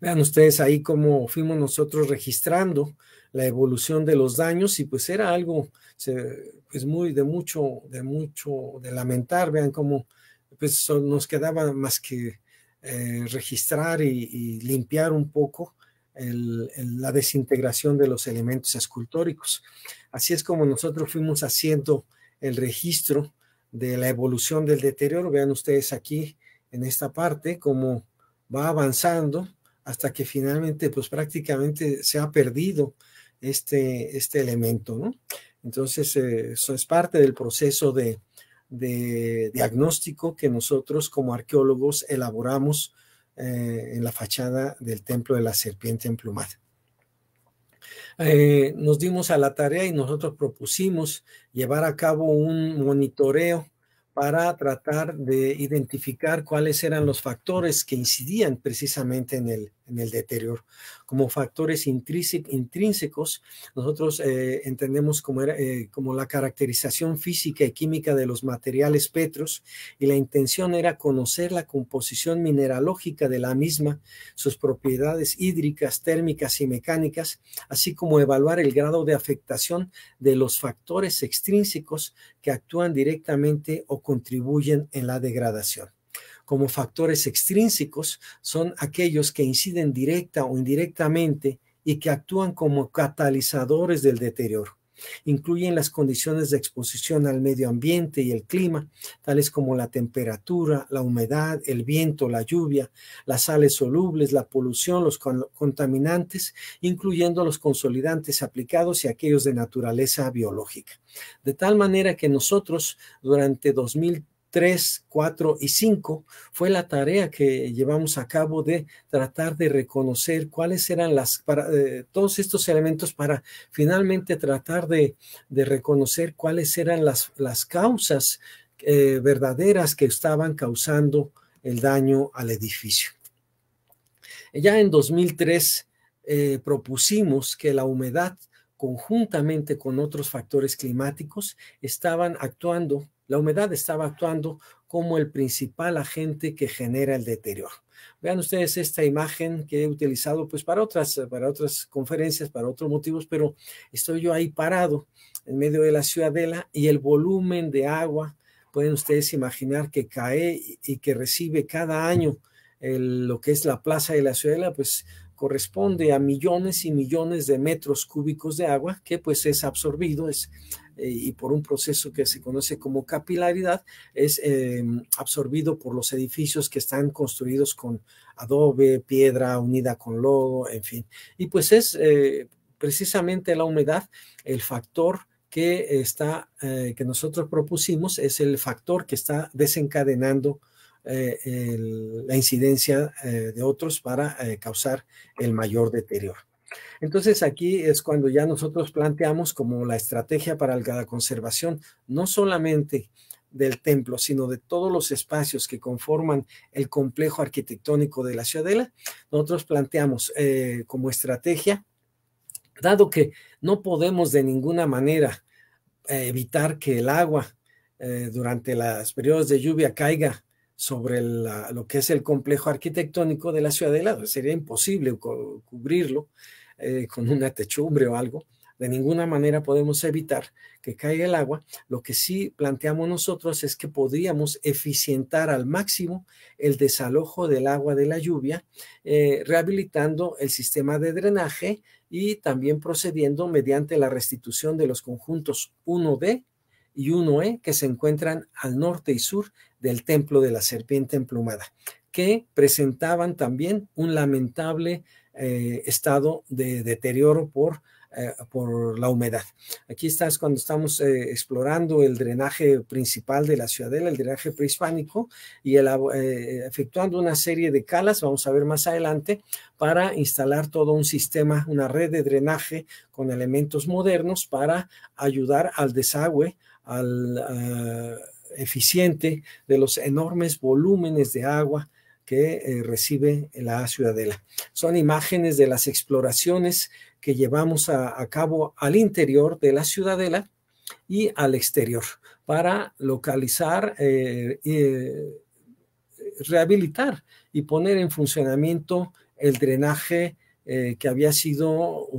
Vean ustedes ahí cómo fuimos nosotros registrando la evolución de los daños y pues era algo pues muy de mucho, de mucho, de lamentar, vean cómo pues nos quedaba más que eh, registrar y, limpiar un poco la desintegración de los elementos escultóricos. Así es como nosotros fuimos haciendo el registro de la evolución del deterioro. Vean ustedes aquí en esta parte cómo va avanzando hasta que finalmente pues prácticamente se ha perdido este, este elemento. Entonces, eh, eso es parte del proceso de, diagnóstico que nosotros como arqueólogos elaboramos eh, en la fachada del Templo de la Serpiente Emplumada. Eh, nos dimos a la tarea y nosotros propusimos llevar a cabo un monitoreo para tratar de identificar cuáles eran los factores que incidían precisamente en el, en el deterioro. Como factores intrínsecos, nosotros eh, entendemos como, eh, como la caracterización física y química de los materiales petros y la intención era conocer la composición mineralógica de la misma, sus propiedades hídricas, térmicas y mecánicas, así como evaluar el grado de afectación de los factores extrínsecos que actúan directamente o contribuyen en la degradación como factores extrínsecos son aquellos que inciden directa o indirectamente y que actúan como catalizadores del deterioro. Incluyen las condiciones de exposición al medio ambiente y el clima, tales como la temperatura, la humedad, el viento, la lluvia, las sales solubles, la polución, los contaminantes, incluyendo los consolidantes aplicados y aquellos de naturaleza biológica. De tal manera que nosotros durante 2000 3, 4 y 5 fue la tarea que llevamos a cabo de tratar de reconocer cuáles eran las, eh, todos estos elementos para finalmente tratar de, reconocer cuáles eran las, causas eh, verdaderas que estaban causando el daño al edificio. Ya en 2003 eh, propusimos que la humedad conjuntamente con otros factores climáticos estaban actuando la humedad estaba actuando como el principal agente que genera el deterioro. Vean ustedes esta imagen que he utilizado pues para otras, para otras conferencias, para otros motivos, pero estoy yo ahí parado en medio de la ciudadela y el volumen de agua, pueden ustedes imaginar que cae y que recibe cada año lo que es la plaza de la ciudadela, pues corresponde a millones y millones de metros cúbicos de agua que pues es absorbido, es eh, y por un proceso que se conoce como capilaridad, es em, absorbido por los edificios que están construidos con adobe, piedra unida con lodo, en fin. Y pues es eh, precisamente la humedad el factor que está, eh, que nosotros propusimos, es el factor que está desencadenando la incidencia de otros para causar el mayor deterioro. Entonces aquí es cuando ya nosotros planteamos como la estrategia para la conservación, no solamente del templo, sino de todos los espacios que conforman el complejo arquitectónico de la ciudadela, nosotros planteamos eh, como estrategia, dado que no podemos de ninguna manera eh, evitar que el agua eh, durante los periodos de lluvia caiga sobre lo que es el complejo arquitectónico de la ciudadela, sería imposible cubrirlo. Eh, con una techumbre o algo. De ninguna manera podemos evitar que caiga el agua. Lo que sí planteamos nosotros es que podríamos eficientar al máximo el desalojo del agua de la lluvia, eh, rehabilitando el sistema de drenaje y también procediendo mediante la restitución de los conjuntos 1 b y 1E que se encuentran al norte y sur del templo de la serpiente emplumada, que presentaban también un lamentable eh, estado de deterioro por, eh, por la humedad. Aquí estás cuando estamos eh, explorando el drenaje principal de la ciudadela, el drenaje prehispánico, y efectuando una serie de calas, vamos a ver más adelante, para instalar todo un sistema, una red de drenaje con elementos modernos para ayudar al desagüe, al... eficiente de los enormes volúmenes de agua que eh, recibe la ciudadela. Son imágenes de las exploraciones que llevamos a, cabo al interior de la ciudadela y al exterior para localizar, eh, eh, rehabilitar y poner en funcionamiento el drenaje que había sido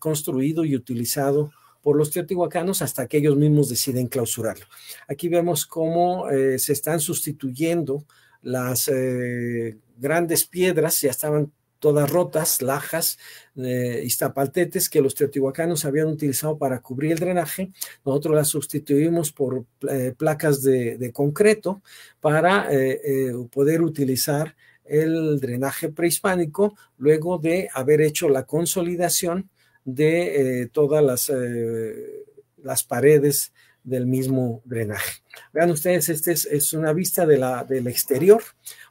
construido y utilizado por los teotihuacanos hasta que ellos mismos deciden clausurarlo. Aquí vemos cómo se están sustituyendo las eh, grandes piedras ya estaban todas rotas, lajas, eh, iztapaltetes que los teotihuacanos habían utilizado para cubrir el drenaje. Nosotros las sustituimos por eh, placas de, concreto para eh, poder utilizar el drenaje prehispánico luego de haber hecho la consolidación de todas las, las paredes del mismo drenaje. Vean ustedes, esta es, una vista de la, del exterior.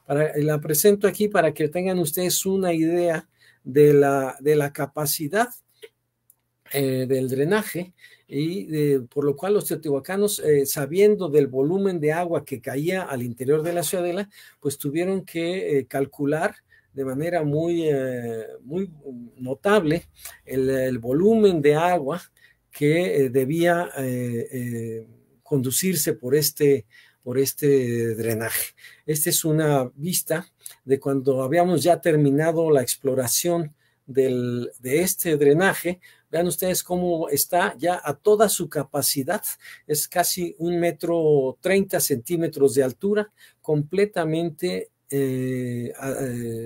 Para, eh, la presento aquí para que tengan ustedes una idea de la, de la capacidad eh, del drenaje y por lo cual los teotihuacanos, eh, sabiendo del volumen de agua que caía al interior de la ciudadela, pues tuvieron que calcular de manera muy, muy notable el volumen de agua que eh, debía eh, eh, conducirse por este, por este drenaje. Esta es una vista de cuando habíamos ya terminado la exploración del, de este drenaje. Vean ustedes cómo está ya a toda su capacidad. Es casi un metro treinta centímetros de altura, completamente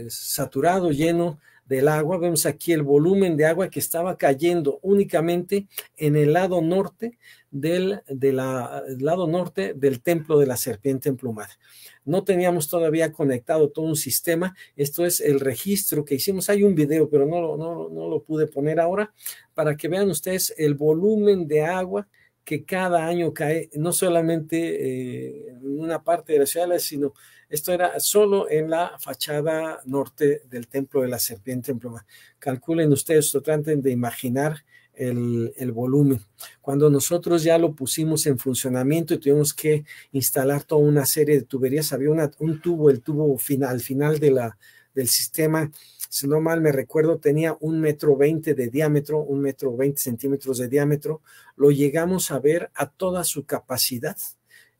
saturado, lleno del agua. Vemos aquí el volumen de agua que estaba cayendo únicamente en el lado norte del, lado norte del templo de la serpiente emplumada. No teníamos todavía conectado todo un sistema. Esto es el registro que hicimos. Hay un video, pero no, no, no lo pude poner ahora para que vean ustedes el volumen de agua que cada año cae, no solamente eh, en una parte de la ciudad, sino esto era solo en la fachada norte del Templo de la Serpiente en Pluma. Calculen ustedes o traten de imaginar el, volumen. Cuando nosotros ya lo pusimos en funcionamiento y tuvimos que instalar toda una serie de tuberías, había un tubo, el tubo al final del sistema, si no mal me recuerdo, tenía un metro veinte de diámetro, un metro veinte centímetros de diámetro, lo llegamos a ver a toda su capacidad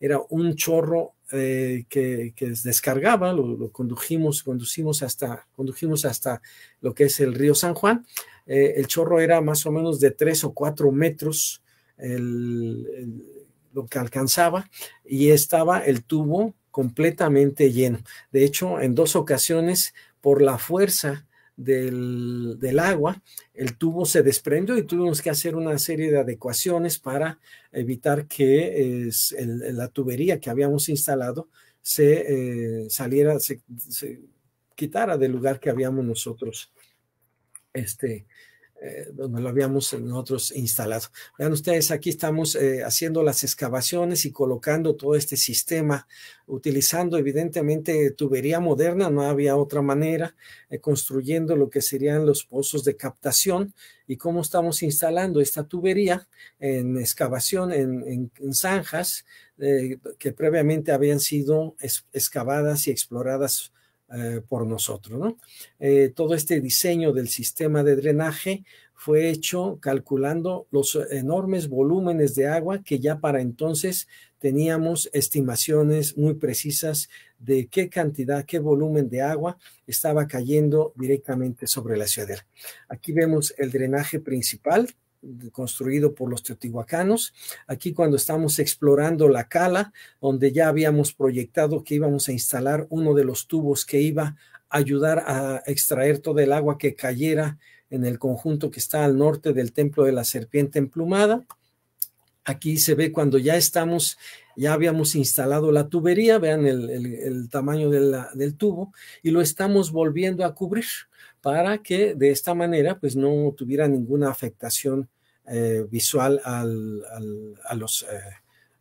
era un chorro eh, que, descargaba, lo, condujimos, conducimos hasta, condujimos hasta lo que es el río San Juan. Eh, el chorro era más o menos de tres o cuatro metros lo que alcanzaba y estaba el tubo completamente lleno. De hecho, en dos ocasiones, por la fuerza del, agua, el tubo se desprendió y tuvimos que hacer una serie de adecuaciones para evitar que es la tubería que habíamos instalado se eh, saliera, se, quitara del lugar que habíamos nosotros este, eh, donde lo habíamos eh, nosotros instalado. Vean ustedes, aquí estamos eh, haciendo las excavaciones y colocando todo este sistema, utilizando evidentemente tubería moderna, no había otra manera, construyendo lo que serían los pozos de captación y cómo estamos instalando esta tubería en excavación, en, zanjas que previamente habían sido excavadas y exploradas eh, por nosotros. Eh, todo este diseño del sistema de drenaje fue hecho calculando los enormes volúmenes de agua que ya para entonces teníamos estimaciones muy precisas de qué cantidad, qué volumen de agua estaba cayendo directamente sobre la ciudad. Aquí vemos el drenaje principal construido por los teotihuacanos. Aquí cuando estamos explorando la cala, donde ya habíamos proyectado que íbamos a instalar uno de los tubos que iba a ayudar a extraer todo el agua que cayera en el conjunto que está al norte del templo de la serpiente emplumada. Aquí se ve cuando ya estamos, ya habíamos instalado la tubería, vean el, tamaño del tubo, y lo estamos volviendo a cubrir para que de esta manera pues no tuviera ninguna afectación eh, visual al, eh,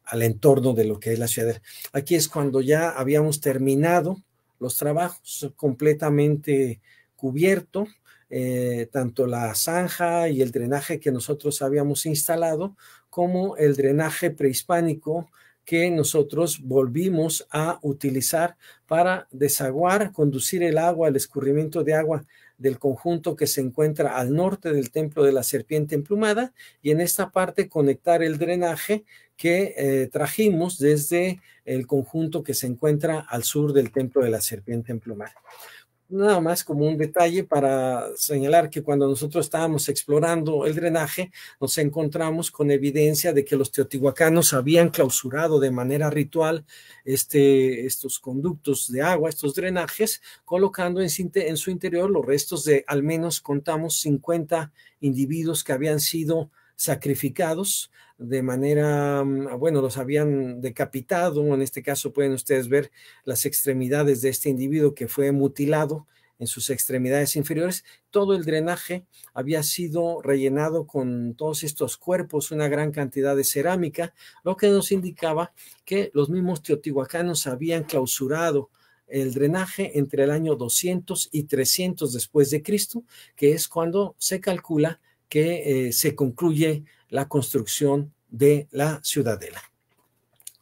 al, entorno de lo que es la ciudad. Aquí es cuando ya habíamos terminado los trabajos completamente cubierto, eh, tanto la zanja y el drenaje que nosotros habíamos instalado, como el drenaje prehispánico que nosotros volvimos a utilizar para desaguar, conducir el agua, el escurrimiento de agua del conjunto que se encuentra al norte del templo de la serpiente emplumada y en esta parte conectar el drenaje que eh, trajimos desde el conjunto que se encuentra al sur del templo de la serpiente emplumada nada más como un detalle para señalar que cuando nosotros estábamos explorando el drenaje, nos encontramos con evidencia de que los teotihuacanos habían clausurado de manera ritual este, estos conductos de agua, estos drenajes, colocando en, en su interior los restos de al menos contamos 50 individuos que habían sido sacrificados de manera, mm, ah, bueno, los habían decapitado, en este caso pueden ustedes ver las extremidades de este individuo que fue mutilado en sus extremidades inferiores, todo el drenaje había sido rellenado con todos estos cuerpos, una gran cantidad de cerámica, lo que nos indicaba que los mismos teotihuacanos habían clausurado el drenaje entre el año 200 y 300 después de Cristo, que es cuando se calcula que eh, se concluye la construcción de la ciudadela.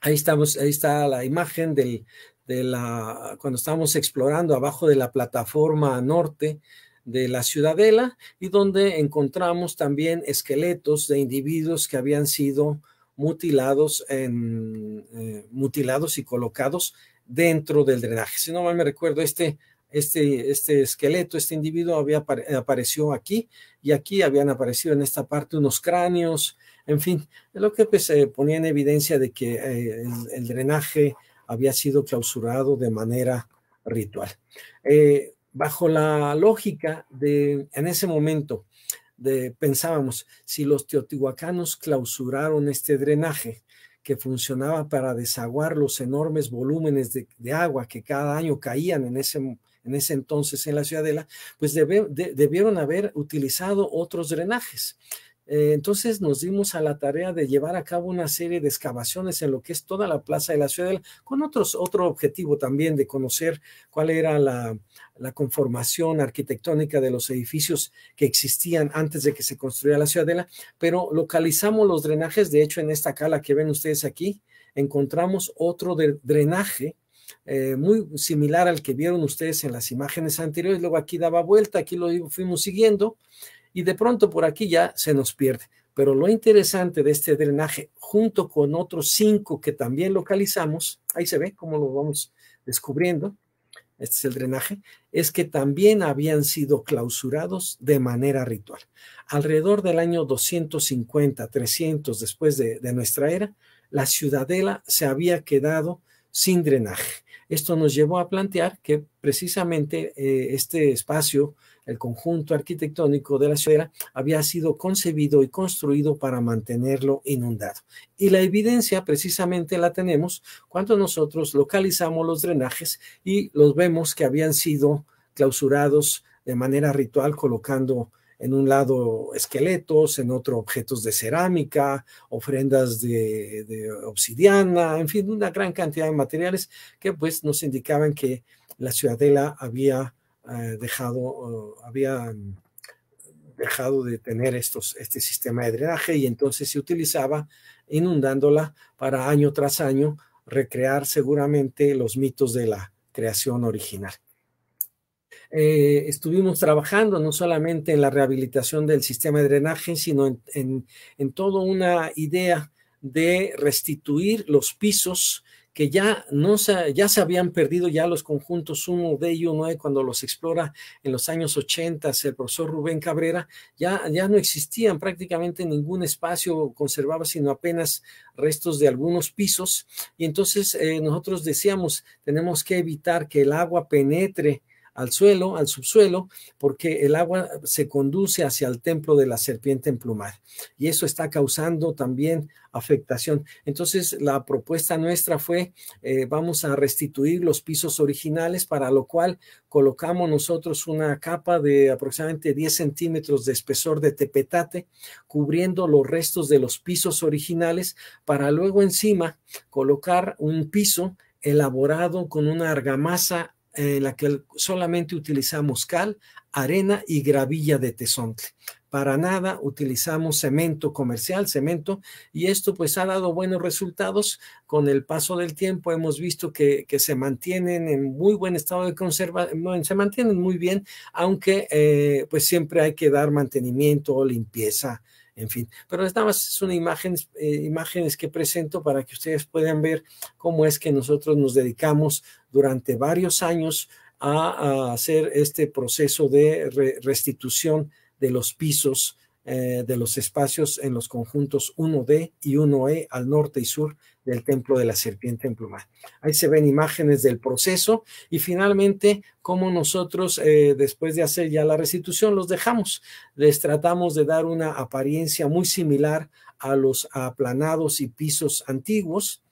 Ahí, estamos, ahí está la imagen del, de la, cuando estábamos explorando abajo de la plataforma norte de la ciudadela y donde encontramos también esqueletos de individuos que habían sido mutilados, en, eh, mutilados y colocados dentro del drenaje. Si no mal me recuerdo, este este, este esqueleto, este individuo había apareció aquí y aquí habían aparecido en esta parte unos cráneos, en fin, lo que pues, se ponía en evidencia de que eh, el, drenaje había sido clausurado de manera ritual. Eh, bajo la lógica de, en ese momento, pensábamos, si los teotihuacanos clausuraron este drenaje, que funcionaba para desaguar los enormes volúmenes de, de, agua que cada año caían en ese, momento en ese entonces en la Ciudadela, pues debieron haber utilizado otros drenajes. Eh, entonces nos dimos a la tarea de llevar a cabo una serie de excavaciones en lo que es toda la plaza de la Ciudadela, con otros, otro objetivo también de conocer cuál era la, conformación arquitectónica de los edificios que existían antes de que se construyera la Ciudadela, pero localizamos los drenajes, de hecho en esta cala que ven ustedes aquí, encontramos otro de drenaje eh, muy similar al que vieron ustedes en las imágenes anteriores, luego aquí daba vuelta, aquí lo fuimos siguiendo y de pronto por aquí ya se nos pierde. Pero lo interesante de este drenaje, junto con otros cinco que también localizamos, ahí se ve cómo lo vamos descubriendo, este es el drenaje, es que también habían sido clausurados de manera ritual. Alrededor del año 250, 300 después de nuestra era, la ciudadela se había quedado sin drenaje. Esto nos llevó a plantear que precisamente eh, este espacio, el conjunto arquitectónico de la ciudad, había sido concebido y construido para mantenerlo inundado. Y la evidencia precisamente la tenemos cuando nosotros localizamos los drenajes y los vemos que habían sido clausurados de manera ritual colocando en un lado esqueletos, en otro objetos de cerámica, ofrendas de, obsidiana, en fin, una gran cantidad de materiales que pues nos indicaban que la ciudadela había eh, dejado, había mm, dejado de tener estos, este sistema de drenaje y entonces se utilizaba inundándola para año tras año recrear seguramente los mitos de la creación original. Eh, estuvimos trabajando no solamente en la rehabilitación del sistema de drenaje, sino en, en, toda una idea de restituir los pisos que ya, no se, ya se habían perdido, ya los conjuntos uno de ellos, ¿no? E, cuando los explora en los años 80 el profesor Rubén Cabrera, ya, ya no existían prácticamente ningún espacio conservado, sino apenas restos de algunos pisos. Y entonces eh, nosotros decíamos, tenemos que evitar que el agua penetre al suelo, al subsuelo, porque el agua se conduce hacia el templo de la serpiente emplumada y eso está causando también afectación. Entonces, la propuesta nuestra fue, eh, vamos a restituir los pisos originales, para lo cual colocamos nosotros una capa de aproximadamente 10 centímetros de espesor de tepetate, cubriendo los restos de los pisos originales, para luego encima colocar un piso elaborado con una argamasa en la que solamente utilizamos cal, arena y gravilla de tesontle. Para nada utilizamos cemento comercial, cemento, y esto pues ha dado buenos resultados. Con el paso del tiempo hemos visto que, se mantienen en muy buen estado de conservación, se mantienen muy bien, aunque eh, pues siempre hay que dar mantenimiento o limpieza en fin. Pero nada más es una eh, imágenes que presento para que ustedes puedan ver cómo es que nosotros nos dedicamos durante varios años a, hacer este proceso de restitución de los pisos eh, de los espacios en los conjuntos 1D y 1E al norte y sur del templo de la serpiente pluma, Ahí se ven imágenes del proceso y finalmente cómo nosotros, eh, después de hacer ya la restitución, los dejamos. Les tratamos de dar una apariencia muy similar a los aplanados y pisos antiguos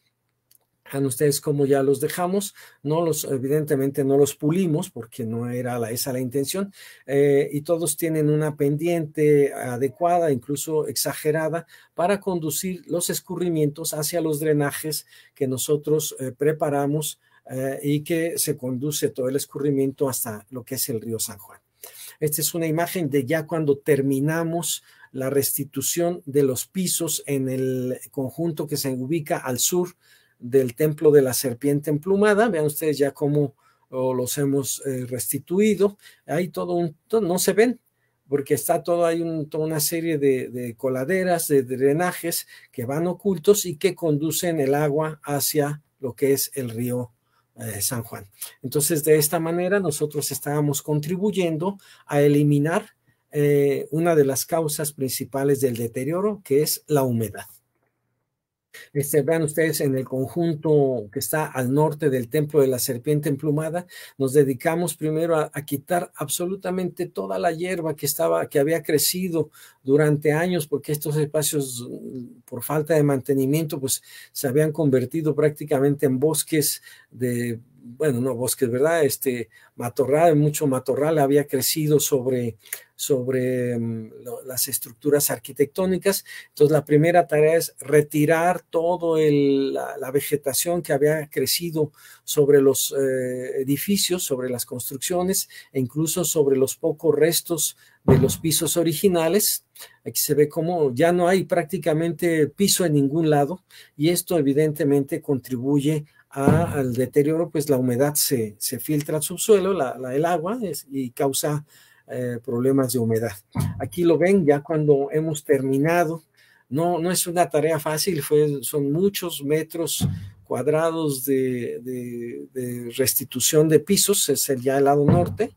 Vean ustedes como ya los dejamos, no los, evidentemente no los pulimos porque no era esa la intención, eh, y todos tienen una pendiente adecuada, incluso exagerada, para conducir los escurrimientos hacia los drenajes que nosotros eh, preparamos eh, y que se conduce todo el escurrimiento hasta lo que es el río San Juan. Esta es una imagen de ya cuando terminamos la restitución de los pisos en el conjunto que se ubica al sur del templo de la serpiente emplumada. Vean ustedes ya cómo los hemos eh, restituido. Hay todo un, no se ven, porque está todo, hay toda una serie de, coladeras, de drenajes que van ocultos y que conducen el agua hacia lo que es el río eh, San Juan. Entonces, de esta manera nosotros estábamos contribuyendo a eliminar eh, una de las causas principales del deterioro, que es la humedad. Este, vean ustedes en el conjunto que está al norte del templo de la serpiente emplumada, nos dedicamos primero a, a, quitar absolutamente toda la hierba que estaba, que había crecido durante años, porque estos espacios, mm, por falta de mantenimiento, pues se habían convertido prácticamente en bosques de bueno, no bosques, ¿verdad? Este matorral, mucho matorral había crecido sobre, sobre mm, las estructuras arquitectónicas. Entonces, la primera tarea es retirar toda la, la, vegetación que había crecido sobre los eh, edificios, sobre las construcciones e incluso sobre los pocos restos de los pisos originales. Aquí se ve cómo ya no hay prácticamente piso en ningún lado y esto evidentemente contribuye al deterioro, pues la humedad se, filtra al subsuelo, el agua, y causa eh, problemas de humedad. Aquí lo ven ya cuando hemos terminado. No, no es una tarea fácil, fue, son muchos metros cuadrados de, restitución de pisos, es el, ya el lado norte,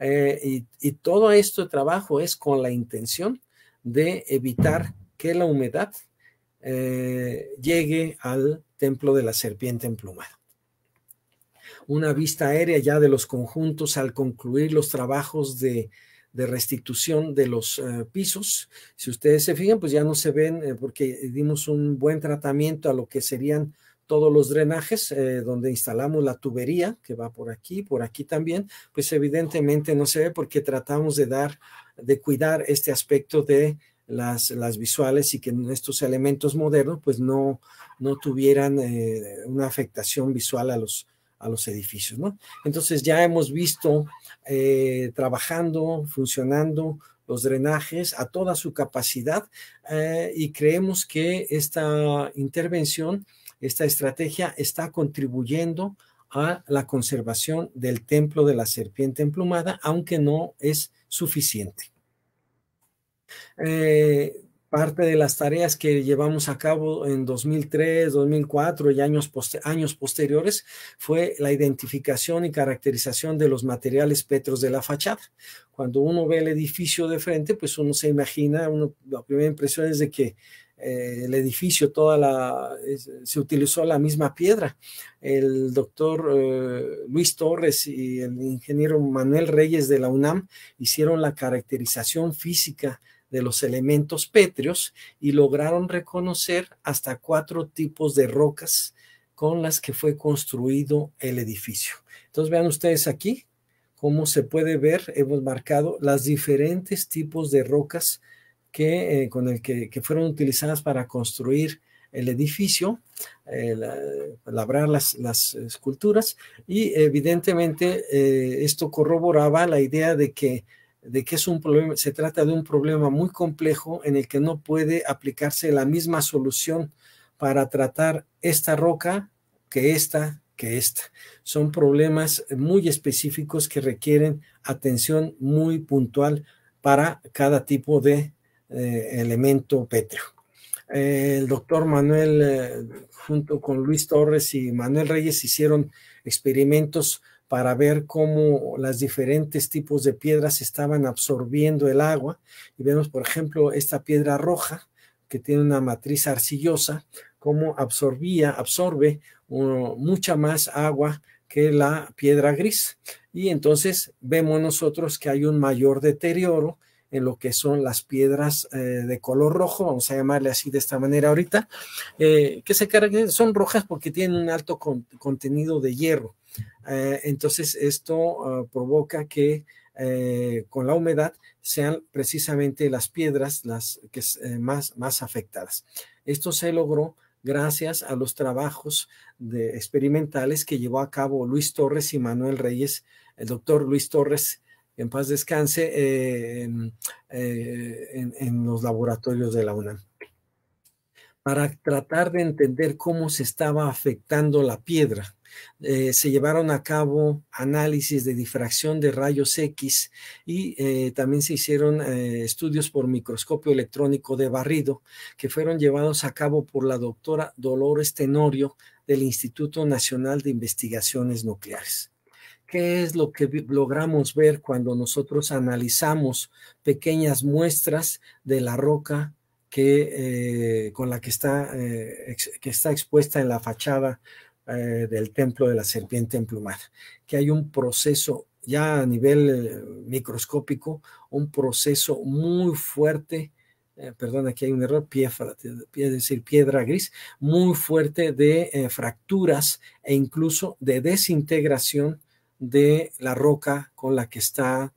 eh, y, y, todo este trabajo es con la intención de evitar que la humedad eh, llegue al templo de la serpiente emplumada. Una vista aérea ya de los conjuntos al concluir los trabajos de, de restitución de los eh, pisos. Si ustedes se fijan, pues ya no se ven eh, porque dimos un buen tratamiento a lo que serían todos los drenajes eh, donde instalamos la tubería que va por aquí, por aquí también, pues evidentemente no se ve porque tratamos de dar, de cuidar este aspecto de las, las visuales y que estos elementos modernos pues no, no tuvieran eh, una afectación visual a los, a los edificios. ¿no? Entonces ya hemos visto eh, trabajando, funcionando los drenajes a toda su capacidad eh, y creemos que esta intervención, esta estrategia está contribuyendo a la conservación del templo de la serpiente emplumada, aunque no es suficiente. Eh, parte de las tareas que llevamos a cabo en 2003, 2004 y años, años posteriores fue la identificación y caracterización de los materiales petros de la fachada. Cuando uno ve el edificio de frente, pues uno se imagina, uno, la primera impresión es de que eh, el edificio, toda la, se utilizó la misma piedra. El doctor eh, Luis Torres y el ingeniero Manuel Reyes de la UNAM hicieron la caracterización física de los elementos pétreos y lograron reconocer hasta cuatro tipos de rocas con las que fue construido el edificio. Entonces vean ustedes aquí cómo se puede ver, hemos marcado las diferentes tipos de rocas que, eh, con el que, fueron utilizadas para construir el edificio, eh, labrar las, las, esculturas y evidentemente eh, esto corroboraba la idea de que de que es un problema, se trata de un problema muy complejo en el que no puede aplicarse la misma solución para tratar esta roca que esta, que esta. Son problemas muy específicos que requieren atención muy puntual para cada tipo de eh, elemento pétreo. el doctor Manuel, eh, junto con Luis Torres y Manuel Reyes, hicieron experimentos para ver cómo las diferentes tipos de piedras estaban absorbiendo el agua. Y vemos, por ejemplo, esta piedra roja que tiene una matriz arcillosa, cómo absorbía, absorbe uh, mucha más agua que la piedra gris. Y entonces vemos nosotros que hay un mayor deterioro en lo que son las piedras eh, de color rojo, vamos a llamarle así de esta manera ahorita, eh, que se cargan son rojas porque tienen un alto contenido de hierro. Eh, entonces, esto ah, provoca que eh, con la humedad sean precisamente las piedras las que eh, más, más afectadas. Esto se logró gracias a los trabajos de, experimentales que llevó a cabo Luis Torres y Manuel Reyes, el doctor Luis Torres, en paz descanse, en, los laboratorios de la UNAM, para tratar de entender cómo se estaba afectando la piedra eh, se llevaron a cabo análisis de difracción de rayos X y eh, también se hicieron eh, estudios por microscopio electrónico de barrido que fueron llevados a cabo por la doctora Dolores Tenorio del Instituto Nacional de Investigaciones Nucleares. ¿Qué es lo que logramos ver cuando nosotros analizamos pequeñas muestras de la roca que, con la que está, que está expuesta en la fachada eh, del templo de la serpiente emplumada, que hay un proceso ya a nivel eh, microscópico, un proceso muy fuerte, eh, perdón, aquí hay un error, es decir, piedra gris, muy fuerte de fracturas e incluso de desintegración de la roca con la que está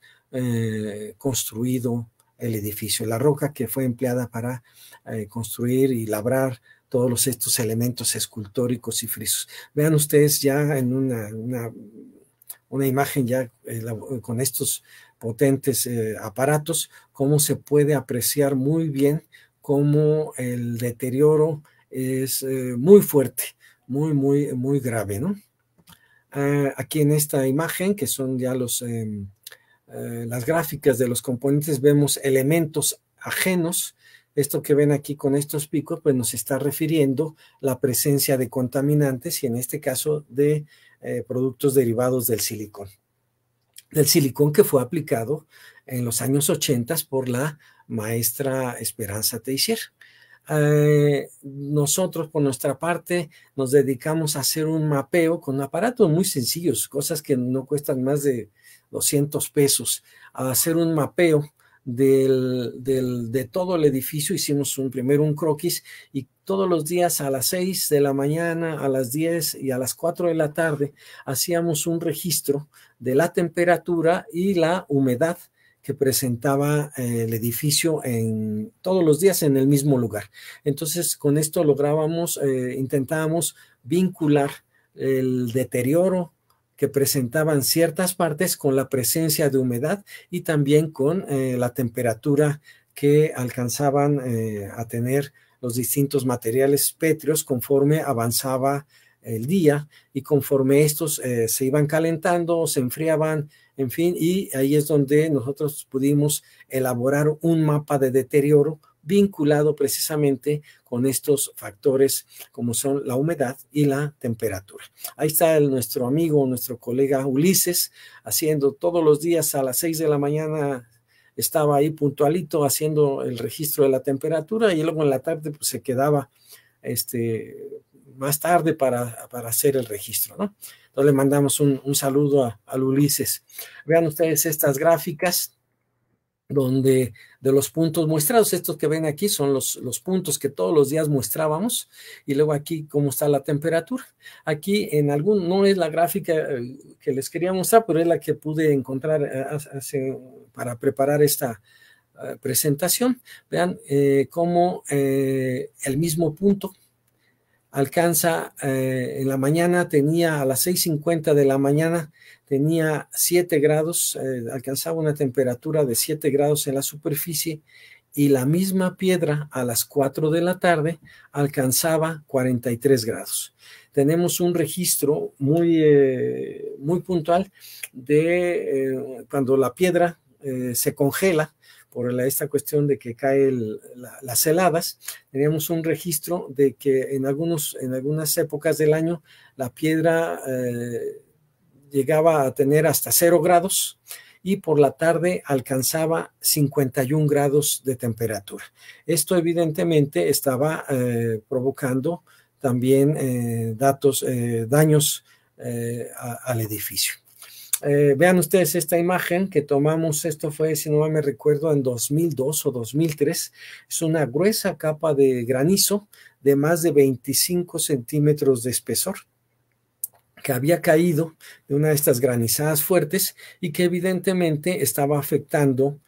construido el edificio, la roca que fue empleada para construir y labrar todos estos elementos escultóricos y frisos. Vean ustedes ya en una, imagen ya eh, con estos potentes eh, aparatos, cómo se puede apreciar muy bien cómo el deterioro es eh, muy fuerte, muy, muy, muy grave, ah, aquí en esta imagen, que son ya los, em, las gráficas de los componentes, vemos elementos ajenos esto que ven aquí con estos picos, pues nos está refiriendo la presencia de contaminantes y en este caso de eh, productos derivados del silicón. Del silicón que fue aplicado en los años 80 por la maestra Esperanza Teixier. Eh, nosotros por nuestra parte nos dedicamos a hacer un mapeo con aparatos muy sencillos, cosas que no cuestan más de 200 pesos, a hacer un mapeo del, de todo el edificio, hicimos un, primero un croquis y todos los días a las 6 de la mañana, a las 10 y a las 4 de la tarde hacíamos un registro de la temperatura y la humedad que presentaba eh, el edificio en todos los días en el mismo lugar. Entonces, con esto lográbamos, eh, intentábamos vincular el deterioro que presentaban ciertas partes con la presencia de humedad y también con eh, la temperatura que alcanzaban eh, a tener los distintos materiales pétreos conforme avanzaba el día y conforme estos eh, se iban calentando, se enfriaban, en fin, y ahí es donde nosotros pudimos elaborar un mapa de deterioro vinculado precisamente con estos factores como son la humedad y la temperatura. Ahí está nuestro amigo, nuestro colega Ulises, haciendo todos los días a las seis de la mañana estaba ahí puntualito haciendo el registro de la temperatura y luego en la tarde pues, se quedaba este, más tarde para, para hacer el registro. ¿no? Entonces le mandamos un, saludo al Ulises. Vean ustedes estas gráficas donde de los puntos muestrados. Estos que ven aquí son los, los puntos que todos los días mostrábamos, y luego aquí cómo está la temperatura. Aquí en algún, no es la gráfica eh, que les quería mostrar, pero es la que pude encontrar eh, para preparar esta eh, presentación. Vean cómo el mismo punto alcanza eh, en la mañana, tenía a las 6.50 de la mañana, tenía 7 grados, eh, alcanzaba una temperatura de 7 grados en la superficie y la misma piedra a las 4 de la tarde alcanzaba 43 grados. Tenemos un registro muy, eh, muy puntual de cuando la piedra se congela, por esta cuestión de que caen las heladas, teníamos un registro de que en, algunos, en algunas épocas del año la piedra eh, llegaba a tener hasta cero grados y por la tarde alcanzaba 51 grados de temperatura. Esto evidentemente estaba eh, provocando también eh, datos, daños al edificio. Eh, vean ustedes esta imagen que tomamos, esto fue, si no me recuerdo, en 2002 o 2003. Es una gruesa capa de granizo de más de 25 centímetros de espesor que había caído de una de estas granizadas fuertes y que evidentemente estaba afectando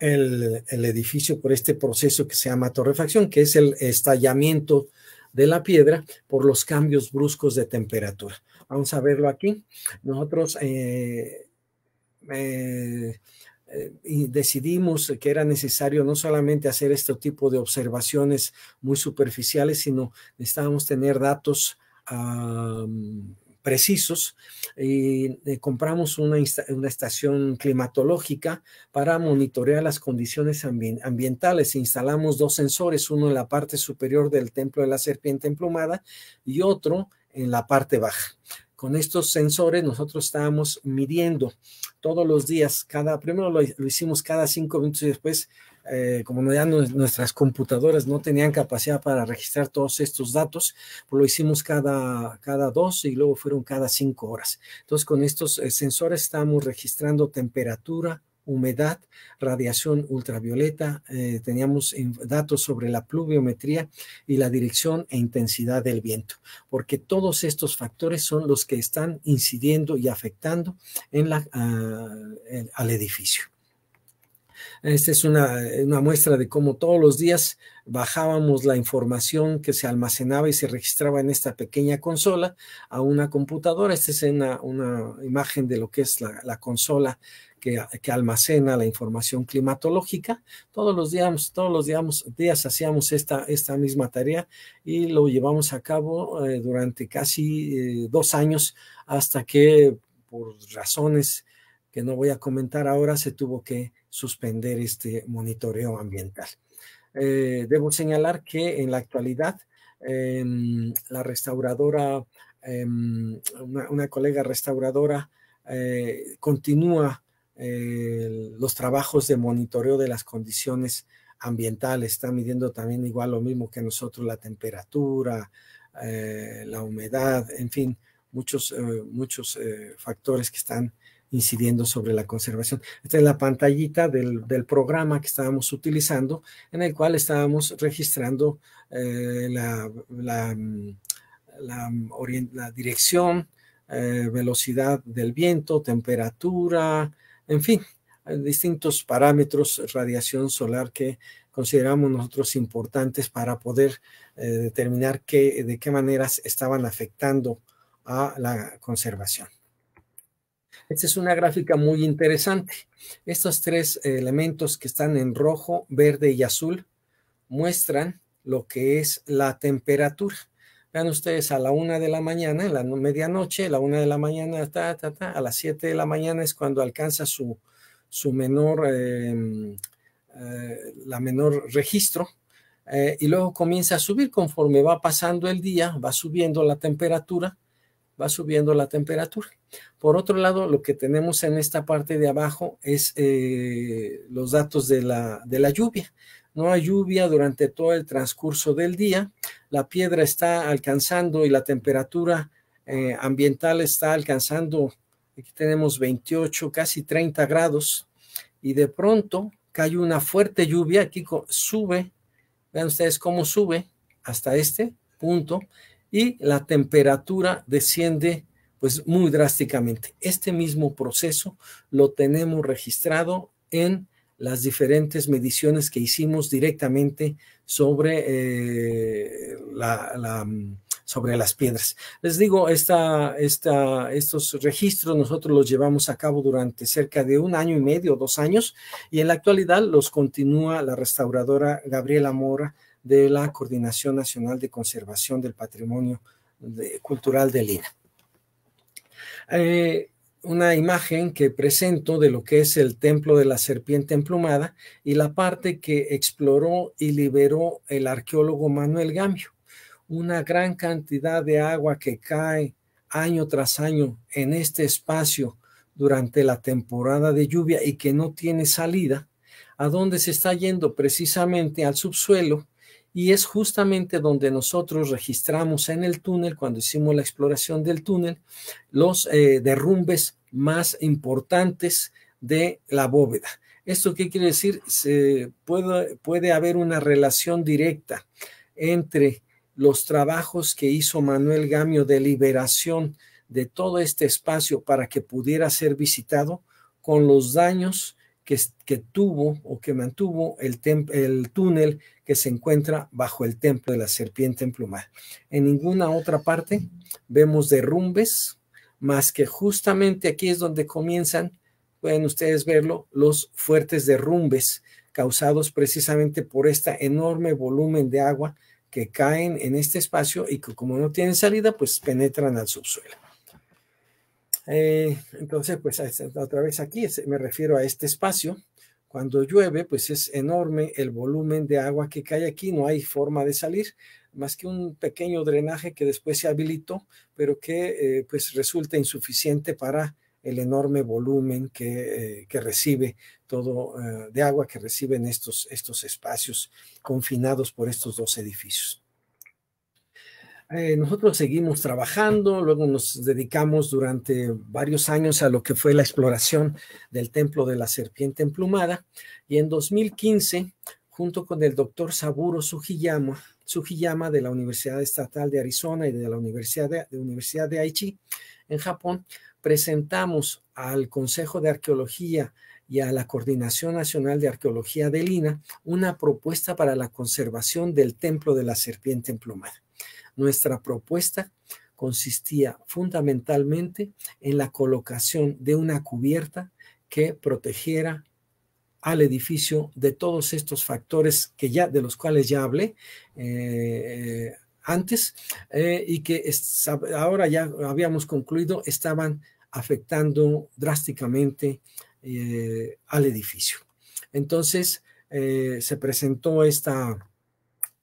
el edificio por este proceso que se llama torrefacción, que es el estallamiento de la piedra por los cambios bruscos de temperatura. Vamos a verlo aquí. Nosotros eh, eh, eh, decidimos que era necesario no solamente hacer este tipo de observaciones muy superficiales, sino necesitábamos tener datos precisos y compramos una, estación climatológica para monitorear las condiciones ambientales. Instalamos dos sensores, uno en la parte superior del templo de la serpiente emplumada y otro en la parte baja. Con estos sensores nosotros estábamos midiendo todos los días, cada, primero lo, hicimos cada cinco minutos y después, eh, como ya nuestras computadoras no tenían capacidad para registrar todos estos datos, pues lo hicimos cada, cada dos y luego fueron cada cinco horas. Entonces con estos eh, sensores estábamos registrando temperatura, humedad, radiación ultravioleta, eh, teníamos datos sobre la pluviometría y la dirección e intensidad del viento, porque todos estos factores son los que están incidiendo y afectando en la, ah, al edificio. Esta es una, muestra de cómo todos los días bajábamos la información que se almacenaba y se registraba en esta pequeña consola a una computadora. Esta es una, una imagen de lo que es la, la consola que, almacena la información climatológica. Todos los días, todos los días, hacíamos esta, esta misma tarea y lo llevamos a cabo eh, durante casi eh, dos años hasta que por razones que no voy a comentar ahora se tuvo que suspender este monitoreo ambiental. Eh, debo señalar que en la actualidad em, la restauradora, em, una, colega restauradora continúa los trabajos de monitoreo de las condiciones ambientales, está midiendo también igual lo mismo que nosotros, la temperatura, eh, la humedad, en fin, muchos, eh, muchos eh, factores que están incidiendo sobre la conservación. Esta es la pantallita del, programa que estábamos utilizando, en el cual estábamos registrando mm, la, dirección, velocidad del viento, temperatura, en fin, distintos parámetros, radiación solar que consideramos nosotros importantes para poder eh, determinar qué, de qué maneras estaban afectando a la conservación. Esta es una gráfica muy interesante. Estos tres elementos que están en rojo, verde y azul muestran lo que es la temperatura. Vean ustedes, a la una de la mañana, en la medianoche, a la una de la mañana, a las siete de la mañana es cuando alcanza su, su menor, em, eh, la menor registro, eh, y luego comienza a subir conforme va pasando el día, va subiendo la temperatura, va subiendo la temperatura. Por otro lado, lo que tenemos en esta parte de abajo es eh, los datos de la, lluvia no hay lluvia durante todo el transcurso del día, la piedra está alcanzando y la temperatura eh, ambiental está alcanzando, aquí tenemos 28, casi 30 grados, y de pronto cae una fuerte lluvia, aquí sube, vean ustedes cómo sube hasta este punto, y la temperatura desciende pues muy drásticamente. Este mismo proceso lo tenemos registrado en las diferentes mediciones que hicimos directamente sobre, eh, la, mm, sobre las piedras. Les digo, esta, esta, estos registros nosotros los llevamos a cabo durante cerca de un año y medio, dos años, y en la actualidad los continúa la restauradora Gabriela Mora de la Coordinación Nacional de Conservación del Patrimonio Cultural de Lina. Eh, una imagen que presento de lo que es el templo de la serpiente emplumada y la parte que exploró y liberó el arqueólogo Manuel Gamio. Una gran cantidad de agua que cae año tras año en este espacio durante la temporada de lluvia y que no tiene salida, a donde se está yendo precisamente al subsuelo y es justamente donde nosotros registramos en el túnel, cuando hicimos la exploración del túnel, los eh, derrumbes más importantes de la bóveda. ¿Esto qué quiere decir? Se puede, haber una relación directa entre los trabajos que hizo Manuel Gamio de liberación de todo este espacio para que pudiera ser visitado con los daños que, tuvo o que mantuvo el, el, túnel que se encuentra bajo el templo de la serpiente emplumada. En ninguna otra parte vemos derrumbes, más que justamente aquí es donde comienzan, pueden ustedes verlo, los fuertes derrumbes causados precisamente por este enorme volumen de agua que caen en este espacio y que como no tienen salida, pues penetran al subsuelo. Eh, entonces, pues otra vez aquí me refiero a este espacio. Cuando llueve, pues es enorme el volumen de agua que cae aquí, no hay forma de salir más que un pequeño drenaje que después se habilitó, pero que eh, pues resulta insuficiente para el enorme volumen que, eh, recibe todo eh, de agua que reciben estos, estos espacios confinados por estos dos edificios. nosotros seguimos trabajando, luego nos dedicamos durante varios años a lo que fue la exploración del templo de la serpiente emplumada y en 2015 junto con el doctor Saburo Sugiyama, Sugiyama de la Universidad Estatal de Arizona y de la Universidad de, Universidad de Aichi en Japón, presentamos al Consejo de Arqueología y a la Coordinación Nacional de Arqueología de Lina una propuesta para la conservación del Templo de la Serpiente Emplumada. Nuestra propuesta consistía fundamentalmente en la colocación de una cubierta que protegiera al edificio de todos estos factores que ya, de los cuales ya hablé eh, eh, antes eh, y que ahora ya habíamos concluido estaban afectando drásticamente al edificio. Entonces se presentó esta,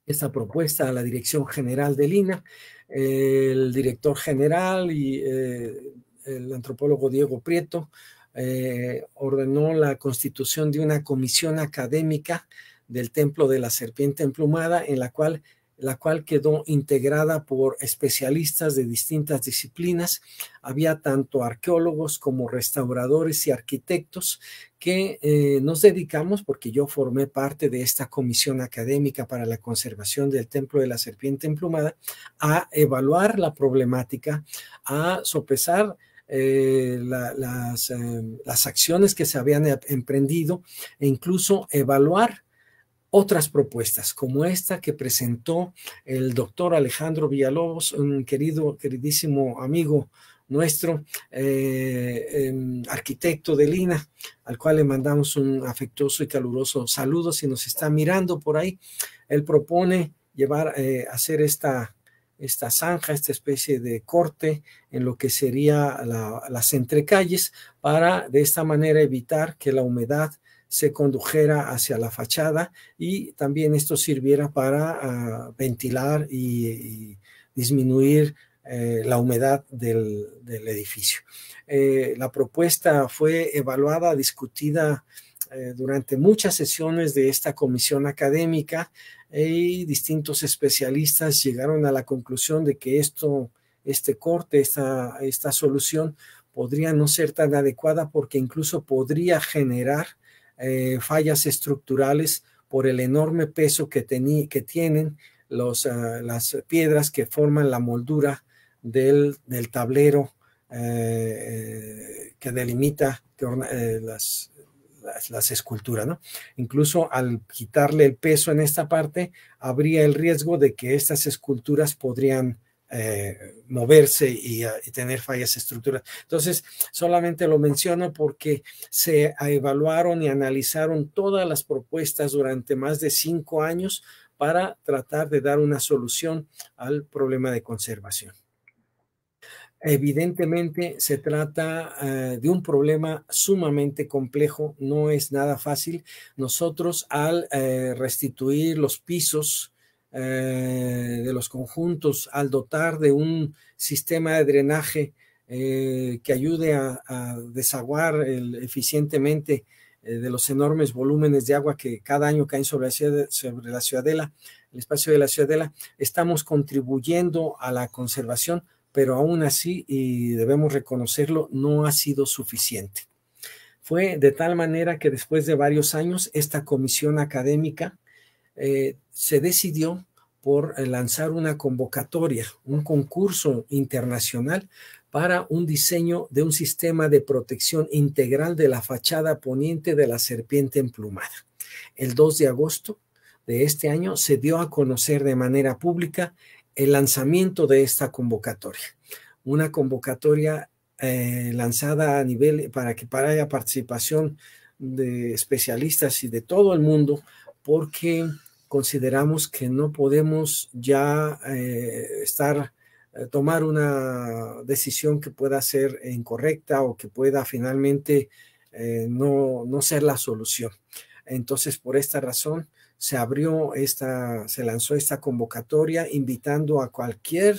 esta propuesta a la Dirección General del INA, el director general y el antropólogo Diego Prieto eh, ordenó la constitución de una comisión académica del Templo de la Serpiente Emplumada, en la cual, la cual quedó integrada por especialistas de distintas disciplinas. Había tanto arqueólogos como restauradores y arquitectos que eh, nos dedicamos, porque yo formé parte de esta comisión académica para la conservación del Templo de la Serpiente Emplumada, a evaluar la problemática, a sopesar eh, em, las, acciones que se habían emprendido e incluso evaluar otras propuestas como esta que presentó el doctor Alejandro Villalobos, un querido, queridísimo amigo nuestro, eh, em, arquitecto de Lina, al cual le mandamos un afectuoso y caluroso saludo si nos está mirando por ahí. Él propone llevar, a eh, hacer esta esta zanja, esta especie de corte en lo que sería las entrecalles para de esta manera evitar que la humedad se condujera hacia la fachada y también esto sirviera para ah, ventilar y, disminuir eh, la humedad del, edificio. Eh, la propuesta fue evaluada, discutida eh, durante muchas sesiones de esta comisión académica y distintos especialistas llegaron a la conclusión de que esto, este corte, esta, esta solución podría no ser tan adecuada porque incluso podría generar eh, fallas estructurales por el enorme peso que, que tienen los, ah, las piedras que forman la moldura del, del tablero eh, eh, que delimita las, las, esculturas, ¿no? Incluso al quitarle el peso en esta parte, habría el riesgo de que estas esculturas podrían eh, moverse y, ah, y, tener fallas estructurales. Entonces, solamente lo menciono porque se evaluaron y analizaron todas las propuestas durante más de cinco años para tratar de dar una solución al problema de conservación. Evidentemente se trata ah, de un problema sumamente complejo, no es nada fácil. Nosotros al eh, restituir los pisos eh, de los conjuntos, al dotar de un sistema de drenaje eh, que ayude a, desaguar eficientemente de los enormes volúmenes de agua que cada año caen sobre la, sobre la ciudadela, el espacio de la ciudadela, estamos contribuyendo a la conservación pero aún así, y debemos reconocerlo, no ha sido suficiente. Fue de tal manera que después de varios años, esta comisión académica eh, se decidió por eh, lanzar una convocatoria, un concurso internacional para un diseño de un sistema de protección integral de la fachada poniente de la serpiente emplumada. El 2 de agosto de este año se dio a conocer de manera pública el lanzamiento de esta convocatoria. Una convocatoria eh, lanzada a nivel para que para haya participación de especialistas y de todo el mundo, porque consideramos que no podemos ya eh, estar eh, tomar una decisión que pueda ser incorrecta o que pueda finalmente no, no ser la solución. Entonces, por esta razón, se abrió esta, se lanzó esta convocatoria invitando a cualquier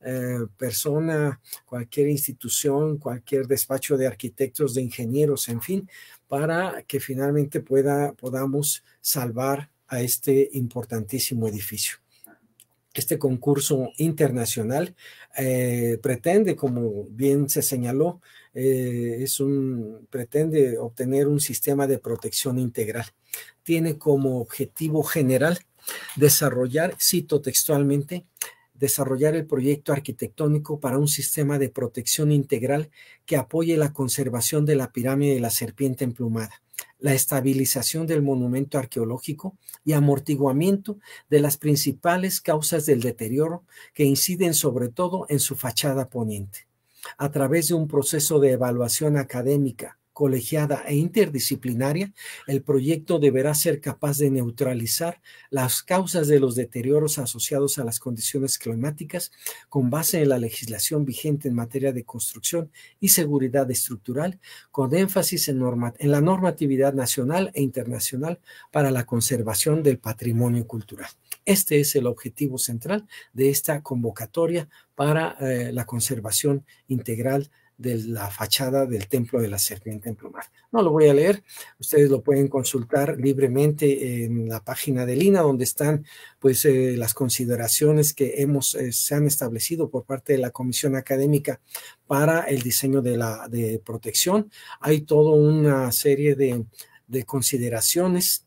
eh, persona, cualquier institución, cualquier despacho de arquitectos, de ingenieros, en fin, para que finalmente pueda, podamos salvar a este importantísimo edificio. Este concurso internacional eh, pretende, como bien se señaló, eh, es pretende obtener un sistema de protección integral. Tiene como objetivo general desarrollar, cito textualmente, desarrollar el proyecto arquitectónico para un sistema de protección integral que apoye la conservación de la pirámide de la serpiente emplumada, la estabilización del monumento arqueológico y amortiguamiento de las principales causas del deterioro que inciden sobre todo en su fachada poniente a través de un proceso de evaluación académica, colegiada e interdisciplinaria, el proyecto deberá ser capaz de neutralizar las causas de los deterioros asociados a las condiciones climáticas con base en la legislación vigente en materia de construcción y seguridad estructural, con énfasis en, la normatividad nacional e internacional para la conservación del patrimonio cultural. Este es el objetivo central de esta convocatoria para eh, la conservación integral de la fachada del Templo de la Serpiente en Plumar. No lo voy a leer, ustedes lo pueden consultar libremente en la página de Lina, donde están pues eh, las consideraciones que hemos, eh, se han establecido por parte de la Comisión Académica para el diseño de la protección. Hay toda una serie de, de consideraciones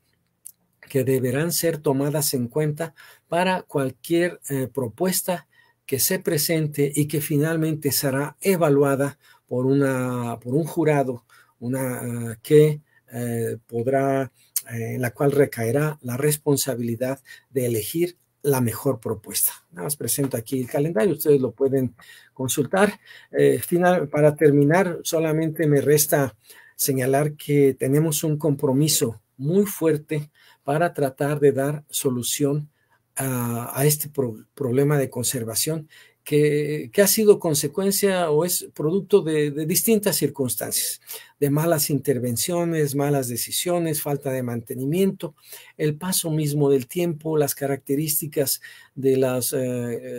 que deberán ser tomadas en cuenta para cualquier eh, propuesta que se presente y que finalmente será evaluada por, una, por un jurado, una ah, que eh, podrá, eh, en la cual recaerá la responsabilidad de elegir la mejor propuesta. Nada más presento aquí el calendario, ustedes lo pueden consultar. final, para terminar, solamente me resta señalar que tenemos un compromiso muy fuerte para tratar de dar solución a, este problema de conservación que, ha sido consecuencia o es producto de distintas circunstancias de malas intervenciones, malas decisiones, falta de mantenimiento, el paso mismo del tiempo, las características de, las, eh,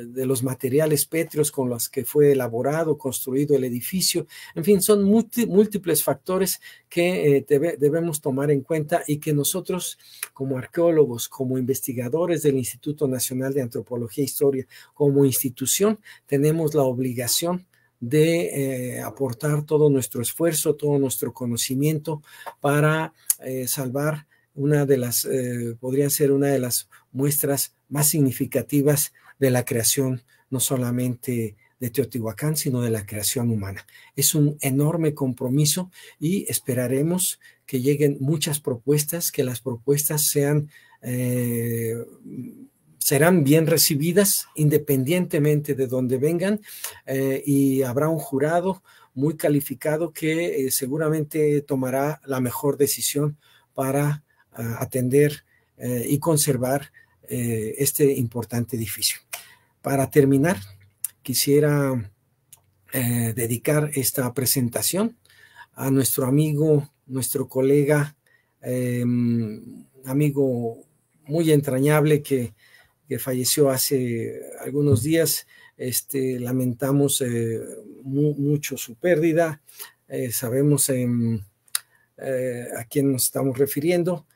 de los materiales pétreos con los que fue elaborado, construido el edificio, en fin, son múltiples factores que eh, debemos tomar en cuenta y que nosotros como arqueólogos, como investigadores del Instituto Nacional de Antropología e Historia, como institución, tenemos la obligación de eh, aportar todo nuestro esfuerzo, todo nuestro conocimiento para eh, salvar una de las, eh, podrían ser una de las muestras más significativas de la creación, no solamente de Teotihuacán, sino de la creación humana. Es un enorme compromiso y esperaremos que lleguen muchas propuestas, que las propuestas sean eh, serán bien recibidas independientemente de donde vengan eh, y habrá un jurado muy calificado que eh, seguramente tomará la mejor decisión para eh, atender y conservar este importante edificio. Para terminar, quisiera dedicar esta presentación a nuestro amigo, nuestro colega, em, amigo muy entrañable que que falleció hace algunos días. Este, lamentamos eh, mucho su pérdida. Eh, sabemos eh, a quién nos estamos refiriendo.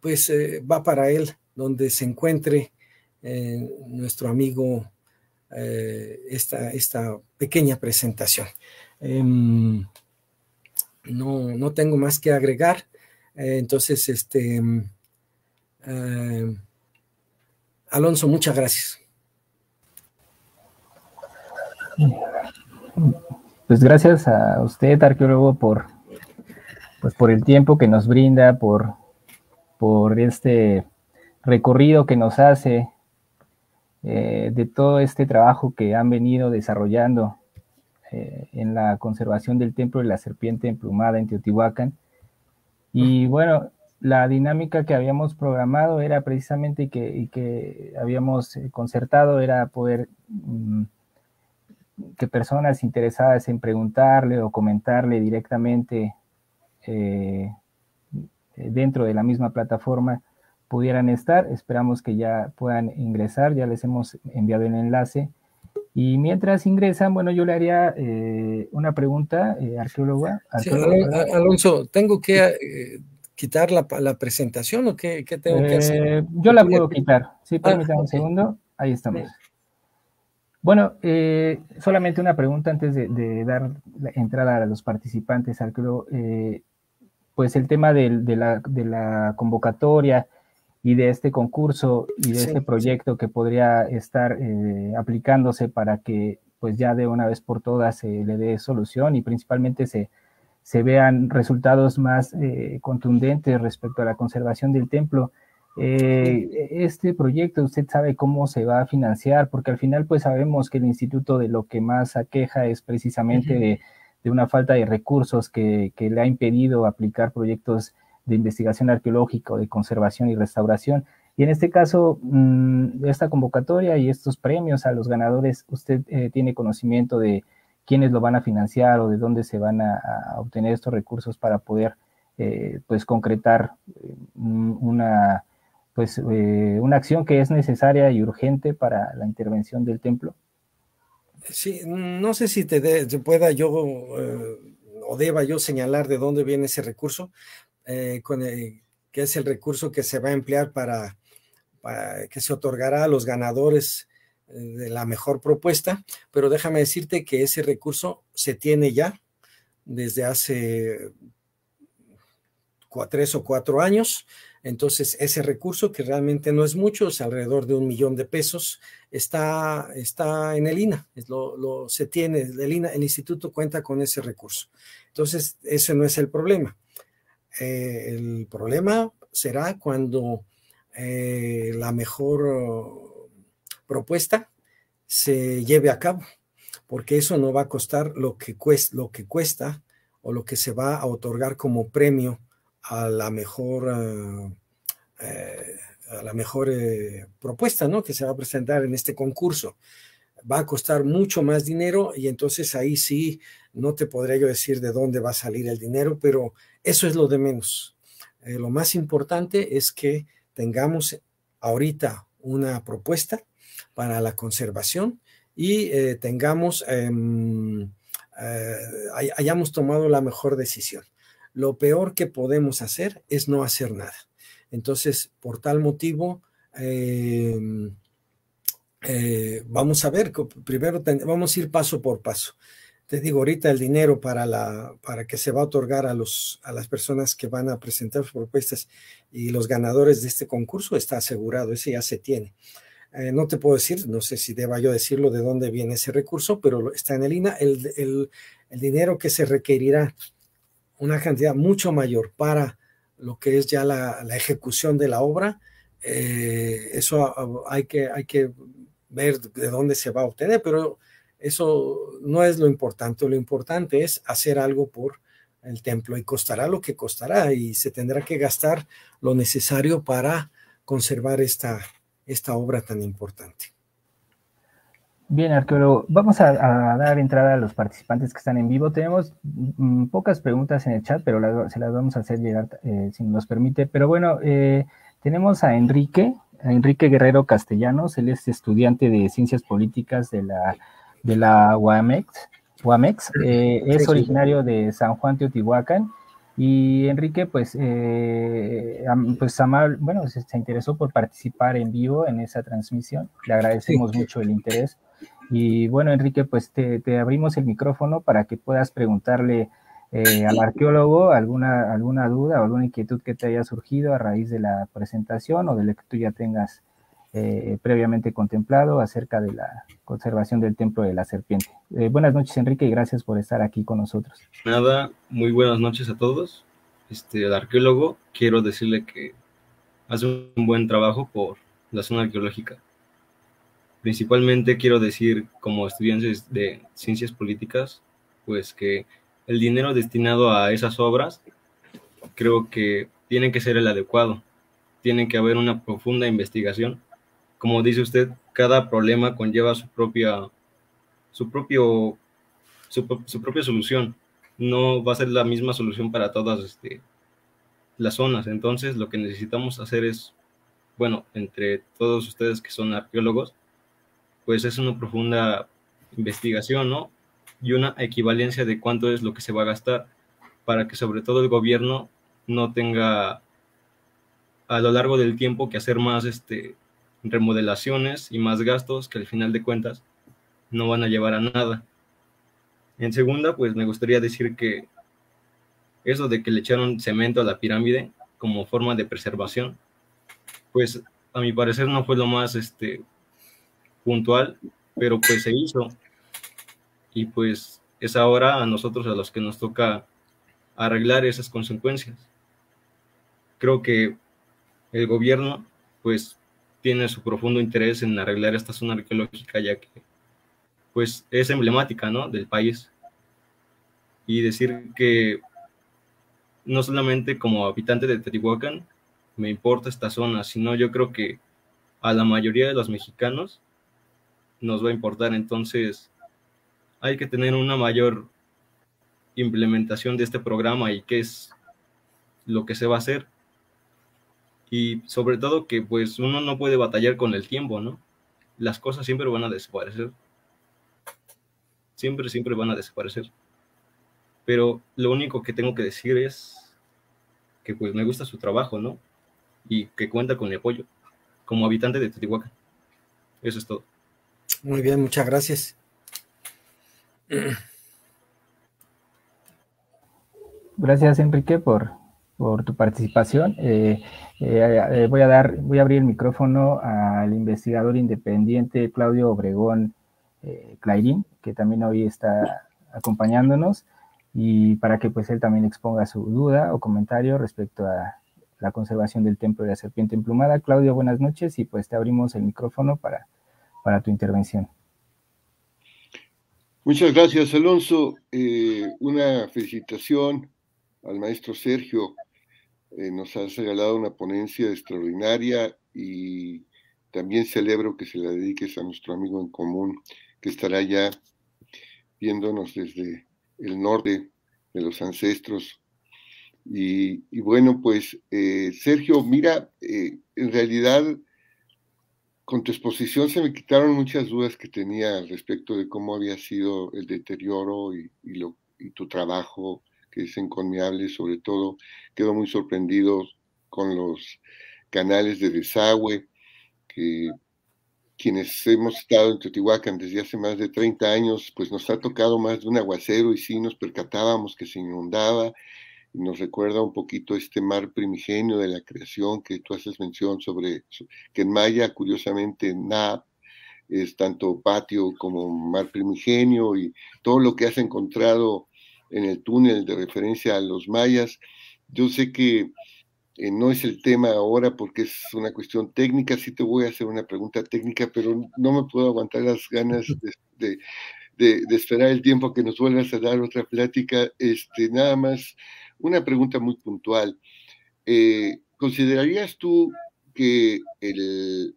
pues va para él donde se encuentre nuestro amigo esta, esta, pequeña presentación. Em, no, no, tengo más que agregar. entonces, este eh, Alonso, muchas gracias. Pues gracias a usted, arqueólogo, por, pues por el tiempo que nos brinda, por, por este recorrido que nos hace eh, de todo este trabajo que han venido desarrollando eh, en la conservación del templo de la serpiente emplumada en Teotihuacán. Y bueno, la dinámica que habíamos programado era precisamente que, que habíamos eh, concertado era poder mm, que personas interesadas en preguntarle o comentarle directamente eh, dentro de la misma plataforma pudieran estar. Esperamos que ya puedan ingresar, ya les hemos enviado el enlace. Y mientras ingresan, bueno, yo le haría eh, una pregunta, eh, arqueóloga. Alonso, tengo que quitar la, la presentación o qué, tengo que hacer? Eh, yo la puedo quitar. Sí, ah, permítame un segundo. Ahí estamos. Bueno, eh, solamente una pregunta antes de, dar la entrada a los participantes, al Eh, pues el tema de, de, la, convocatoria y de este concurso y de este proyecto que podría estar eh, aplicándose para que pues ya de una vez por todas se le dé solución y principalmente se, se vean resultados más eh, contundentes respecto a la conservación del templo. Eh, este proyecto, usted sabe cómo se va a financiar, porque al final pues sabemos que el instituto de lo que más aqueja es precisamente de, una falta de recursos que, le ha impedido aplicar proyectos de investigación arqueológica de conservación y restauración. Y en este caso, mm, esta convocatoria y estos premios a los ganadores, ¿usted eh, tiene conocimiento de, quiénes lo van a financiar o de dónde se van a, obtener estos recursos para poder eh, pues concretar mm, una pues eh, una acción que es necesaria y urgente para la intervención del templo sí no sé si te, pueda yo eh, o deba yo señalar de dónde viene ese recurso con el, que es el recurso que se va a emplear para que se otorgará a los ganadores de la mejor propuesta, pero déjame decirte que ese recurso se tiene ya desde hace tres o cuatro años. Entonces, ese recurso, que realmente no es mucho, es alrededor de un millón de pesos, está, está en el INA, lo, se tiene, el INA, el instituto cuenta con ese recurso. Entonces, ese no es el problema. Eh, el problema será cuando eh, la mejor propuesta se lleve a cabo, porque eso no va a costar lo que, cuesta, lo que cuesta o lo que se va a otorgar como premio a la mejor, eh, eh, a la mejor eh, propuesta ¿no? que se va a presentar en este concurso. Va a costar mucho más dinero y entonces ahí sí no te podría yo decir de dónde va a salir el dinero, pero eso es lo de menos. lo más importante es que tengamos ahorita una propuesta para la conservación y eh, tengamos, em, eh, hayamos tomado la mejor decisión. Lo peor que podemos hacer es no hacer nada. Entonces, por tal motivo, em, eh, vamos a ver, primero vamos a ir paso por paso. Te digo, ahorita el dinero para, la, para que se va a otorgar a, a las personas que van a presentar propuestas y los ganadores de este concurso está asegurado, ese ya se tiene eh, no te puedo decir, no sé si deba yo decirlo de dónde viene ese recurso, pero está en el INA. El, dinero que se requerirá, una cantidad mucho mayor para lo que es ya la, ejecución de la obra, eh, eso hay que, hay que ver de dónde se va a obtener, pero eso no es lo importante. Lo importante es hacer algo por el templo y costará lo que costará y se tendrá que gastar lo necesario para conservar esta, esta obra tan importante. Bien, arqueólogo, vamos a, dar entrada a los participantes que están en vivo. Tenemos mm, pocas preguntas en el chat, pero se las vamos a hacer llegar eh, si nos permite. Pero bueno, eh, tenemos a Enrique, Enrique Guerrero Castellanos, él es estudiante de Ciencias Políticas de la, de la UAMEX. UAMEX eh, es originario de San Juan Teotihuacán y Enrique, pues, eh, pues bueno, se, interesó por participar en vivo en esa transmisión. Le agradecemos mucho el interés. Y bueno, Enrique, pues te, abrimos el micrófono para que puedas preguntarle eh, al arqueólogo alguna, alguna duda o alguna inquietud que te haya surgido a raíz de la presentación o de lo que tú ya tengas eh, previamente contemplado acerca de la conservación del templo de la serpiente. Eh, buenas noches, Enrique, y gracias por estar aquí con nosotros. Nada, muy buenas noches a todos. Este, el arqueólogo, quiero decirle que hace un buen trabajo por la zona arqueológica. Principalmente quiero decir, como estudiantes de ciencias políticas, pues que el dinero destinado a esas obras creo que tiene que ser el adecuado. Tiene que haber una profunda investigación como dice usted, cada problema conlleva su propia, su propio, su, propia solución. No va a ser la misma solución para todas este, las zonas. Entonces, lo que necesitamos hacer es, bueno, entre todos ustedes que son arqueólogos, pues es una profunda investigación, ¿no? Y una equivalencia de cuánto es lo que se va a gastar para que sobre todo el gobierno no tenga a lo largo del tiempo que hacer más este remodelaciones y más gastos que al final de cuentas no van a llevar a nada. En segunda, pues me gustaría decir que eso de que le echaron cemento a la pirámide como forma de preservación, pues a mi parecer no fue lo más este, puntual, pero pues se hizo. Y pues es ahora a nosotros a los que nos toca arreglar esas consecuencias. Creo que el gobierno pues tiene su profundo interés en arreglar esta zona arqueológica, ya que pues es emblemática ¿no? del país. Y decir que no solamente como habitante de Teotihuacán me importa esta zona, sino yo creo que a la mayoría de los mexicanos nos va a importar. Entonces hay que tener una mayor implementación de este programa y qué es lo que se va a hacer y sobre todo que pues uno no puede batallar con el tiempo, ¿no? Las cosas siempre van a desaparecer. Siempre, siempre van a desaparecer. Pero lo único que tengo que decir es que pues me gusta su trabajo, ¿no? Y que cuenta con mi apoyo como habitante de Teotihuacán. Eso es todo. Muy bien, muchas gracias. Gracias, Enrique, por por tu participación. Eh, eh, eh, voy, a dar, voy a abrir el micrófono al investigador independiente Claudio Obregón Clairín, que también hoy está acompañándonos, y para que pues él también exponga su duda o comentario respecto a la conservación del templo de la serpiente emplumada. Claudio, buenas noches y pues te abrimos el micrófono para, para tu intervención. Muchas gracias, Alonso. una felicitación al maestro Sergio eh, nos has regalado una ponencia extraordinaria y también celebro que se la dediques a nuestro amigo en común que estará ya viéndonos desde el norte de los ancestros. Y, bueno, pues eh, Sergio, mira, eh, en realidad con tu exposición se me quitaron muchas dudas que tenía respecto de cómo había sido el deterioro y tu trabajo que es encomiable, sobre todo quedo muy sorprendido con los canales de desagüe, que quienes hemos estado en Teotihuacán desde hace más de 30 años, pues nos ha tocado más de un aguacero y sí nos percatábamos que se inundaba, nos recuerda un poquito este mar primigenio de la creación que tú haces mención sobre, que en maya, curiosamente, ...NAP... es tanto patio como mar primigenio y todo lo que has encontrado en el túnel de referencia a los mayas. Yo sé que eh, no es el tema ahora porque es una cuestión técnica, sí te voy a hacer una pregunta técnica, pero no me puedo aguantar las ganas de, esperar el tiempo que nos vuelvas a dar otra plática. Este, nada más, una pregunta muy puntual. Eh, ¿Considerarías tú que el,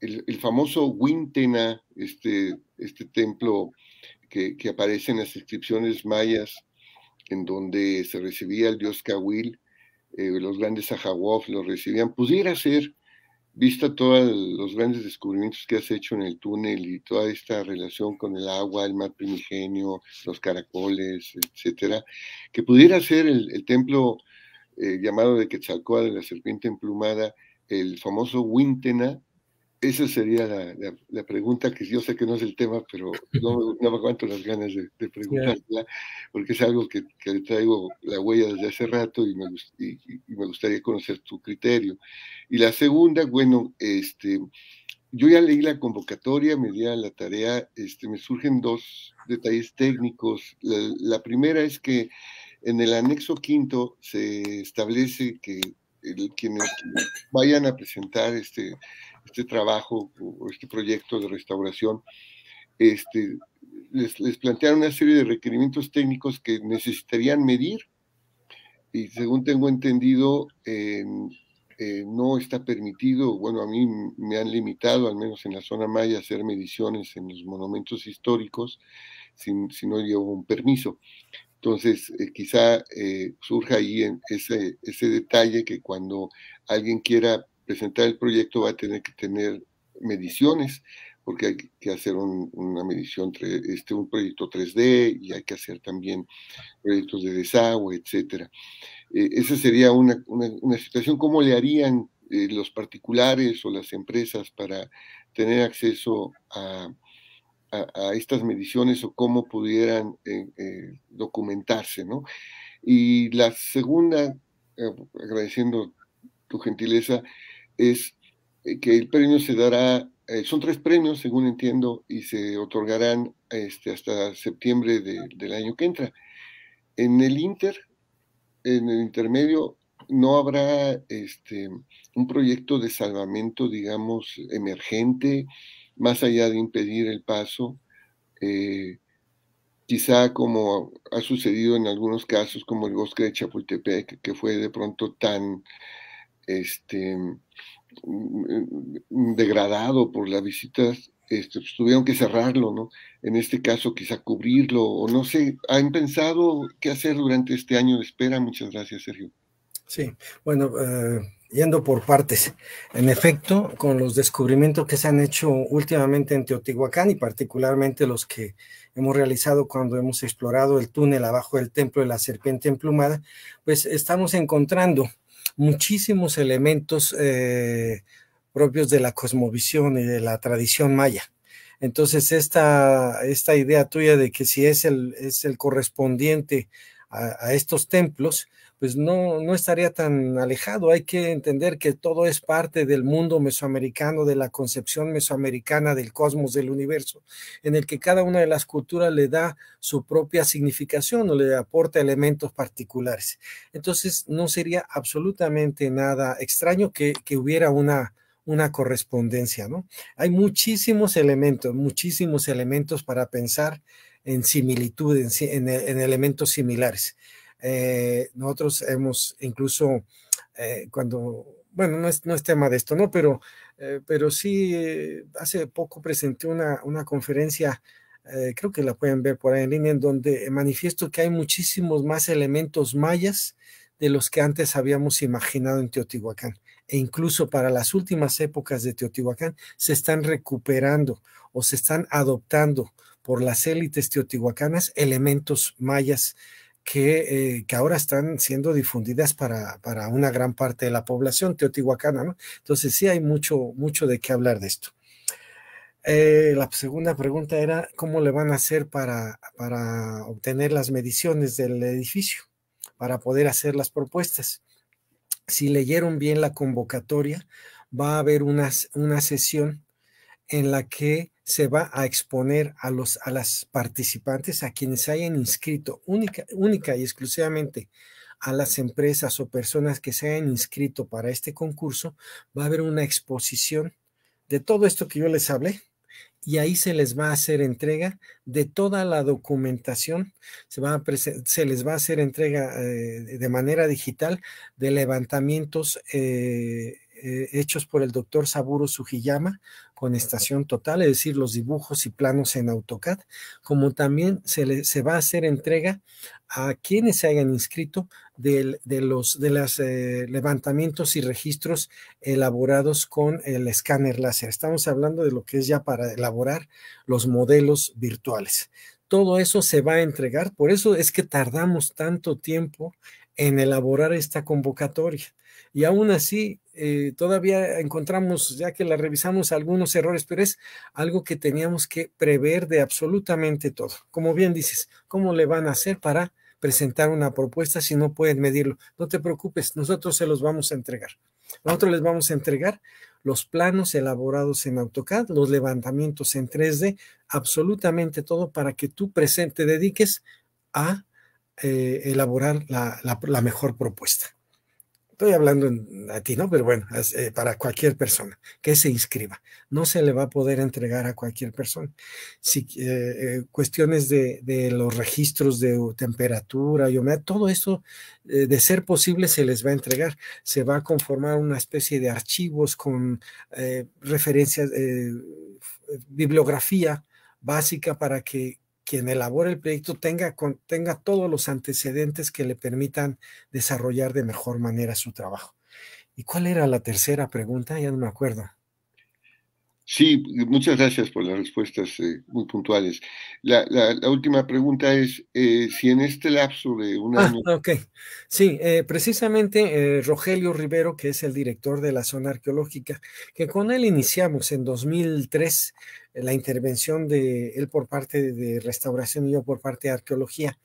el, famoso Wintena, este, este templo que, que aparece en las inscripciones mayas, en donde se recibía el dios Cahuil, eh, los grandes Ajahuaf los recibían, pudiera ser, vista todos los grandes descubrimientos que has hecho en el túnel y toda esta relación con el agua, el mar primigenio, los caracoles, etcétera, que pudiera ser el, templo eh, llamado de de la serpiente emplumada, el famoso Wintena, esa sería la, pregunta que yo sé que no es el tema, pero no, me aguanto las ganas de, preguntarla, porque es algo que, que, traigo la huella desde hace rato y me, gustaría conocer tu criterio. Y la segunda, bueno, este, yo ya leí la convocatoria, me di la tarea, este, me surgen dos detalles técnicos. La, primera es que en el anexo quinto se establece que quienes vayan a presentar este, este trabajo o este proyecto de restauración, este, les, les, plantearon una serie de requerimientos técnicos que necesitarían medir y según tengo entendido eh, no está permitido, bueno, a mí me han limitado, al menos en la zona Maya, hacer mediciones en los monumentos históricos si, si no llevo un permiso. Entonces, eh, quizá eh, surja ahí en ese, ese detalle que cuando alguien quiera presentar el proyecto va a tener que tener mediciones, porque hay que hacer una medición, este, un proyecto 3D y hay que hacer también proyectos de desagüe, etcétera. Eh, esa sería una, situación, ¿cómo le harían eh, los particulares o las empresas para tener acceso a, estas mediciones o cómo pudieran eh, documentarse? ¿no? Y la segunda, agradeciendo tu gentileza, es eh, que el premio se dará, eh, son tres premios, según entiendo, y se otorgarán este, hasta septiembre del año que entra. En el Inter, en el intermedio, no habrá este, un proyecto de salvamento, digamos, emergente, más allá de impedir el paso. Eh, quizá como ha sucedido en algunos casos, como el bosque de Chapultepec, que fue de pronto tan este, mm, degradado por las visitas, este, pues, tuvieron que cerrarlo, ¿no? En este caso, quizá cubrirlo, o no sé, ¿han pensado qué hacer durante este año de espera? Muchas gracias, Sergio. Sí, bueno, eh, yendo por partes. En efecto, con los descubrimientos que se han hecho últimamente en Teotihuacán y particularmente los que hemos realizado cuando hemos explorado el túnel abajo del templo de la serpiente emplumada, pues estamos encontrando muchísimos elementos eh, propios de la cosmovisión y de la tradición maya. Entonces, esta, idea tuya de que si es el, es el correspondiente a estos templos, pues no, no estaría tan alejado. Hay que entender que todo es parte del mundo mesoamericano, de la concepción mesoamericana del cosmos, del universo, en el que cada una de las culturas le da su propia significación o le aporta elementos particulares. Entonces, no sería absolutamente nada extraño que, que hubiera una, una correspondencia, ¿no? Hay muchísimos elementos, muchísimos elementos para pensar en similitud, en elementos similares. Eh, nosotros hemos incluso, eh, cuando, bueno, no es, no es tema de esto, ¿no? Pero, eh, pero sí, hace poco presenté una, una conferencia, creo que la pueden ver por ahí en línea, en donde manifiesto que hay muchísimos más elementos mayas de los que antes habíamos imaginado en Teotihuacán. E incluso para las últimas épocas de Teotihuacán se están recuperando o se están adoptando por las élites teotihuacanas elementos mayas eh, que, ahora están siendo difundidas para, una gran parte de la población teotihuacana, ¿no? Entonces sí hay mucho, mucho de qué hablar de esto. Eh, la segunda pregunta era cómo le van a hacer para, para obtener las mediciones del edificio, para poder hacer las propuestas. Si leyeron bien la convocatoria, va a haber una sesión en la que se va a exponer a, los, a las participantes, a quienes hayan inscrito única, única y exclusivamente a las empresas o personas que se hayan inscrito para este concurso, va a haber una exposición de todo esto que yo les hablé y ahí se les va a hacer entrega de toda la documentación, se, va a se les va a hacer entrega eh, de manera digital de levantamientos. Eh, eh, hechos por el doctor Saburo Sugiyama con estación total, es decir, los dibujos y planos en AutoCAD, como también se, se va a hacer entrega a quienes se hayan inscrito de los de eh, levantamientos y registros elaborados con el escáner láser. Estamos hablando de lo que es ya para elaborar los modelos virtuales. Todo eso se va a entregar, por eso es que tardamos tanto tiempo en elaborar esta convocatoria. Y aún así, eh, todavía encontramos, ya que la revisamos, algunos errores, pero es algo que teníamos que prever de absolutamente todo. Como bien dices, ¿cómo le van a hacer para presentar una propuesta si no pueden medirlo? No te preocupes, nosotros se los vamos a entregar. Nosotros les vamos a entregar los planos elaborados en AutoCAD, los levantamientos en 3D, absolutamente todo para que tú presente, dediques a eh, elaborar la mejor propuesta. Estoy hablando a ti, ¿no? Pero bueno, eh, para cualquier persona que se inscriba. No se le va a poder entregar a cualquier persona. Si, eh, eh, cuestiones de, los registros de temperatura y humedad, todo eso, de ser posible, se les va a entregar. Se va a conformar una especie de archivos con referencias, bibliografía básica para que quien elabore el proyecto tenga, todos los antecedentes que le permitan desarrollar de mejor manera su trabajo. ¿Y cuál era la tercera pregunta? Ya no me acuerdo. Sí, muchas gracias por las respuestas eh, muy puntuales. La, última pregunta es eh, si en este lapso de un ah, año... ok. Sí, eh, precisamente Rogelio Rivero, que es el director de la zona arqueológica, que con él iniciamos en 2003 la intervención de él por parte de restauración y yo por parte de arqueología.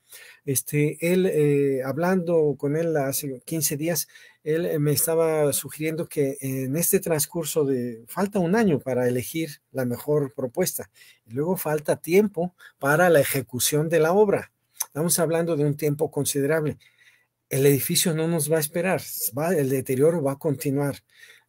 Este, él, eh, hablando con él hace 15 días, él eh, me estaba sugiriendo que en este transcurso de, falta un año para elegir la mejor propuesta, luego falta tiempo para la ejecución de la obra. Estamos hablando de un tiempo considerable. El edificio no nos va a esperar, va, el deterioro va a continuar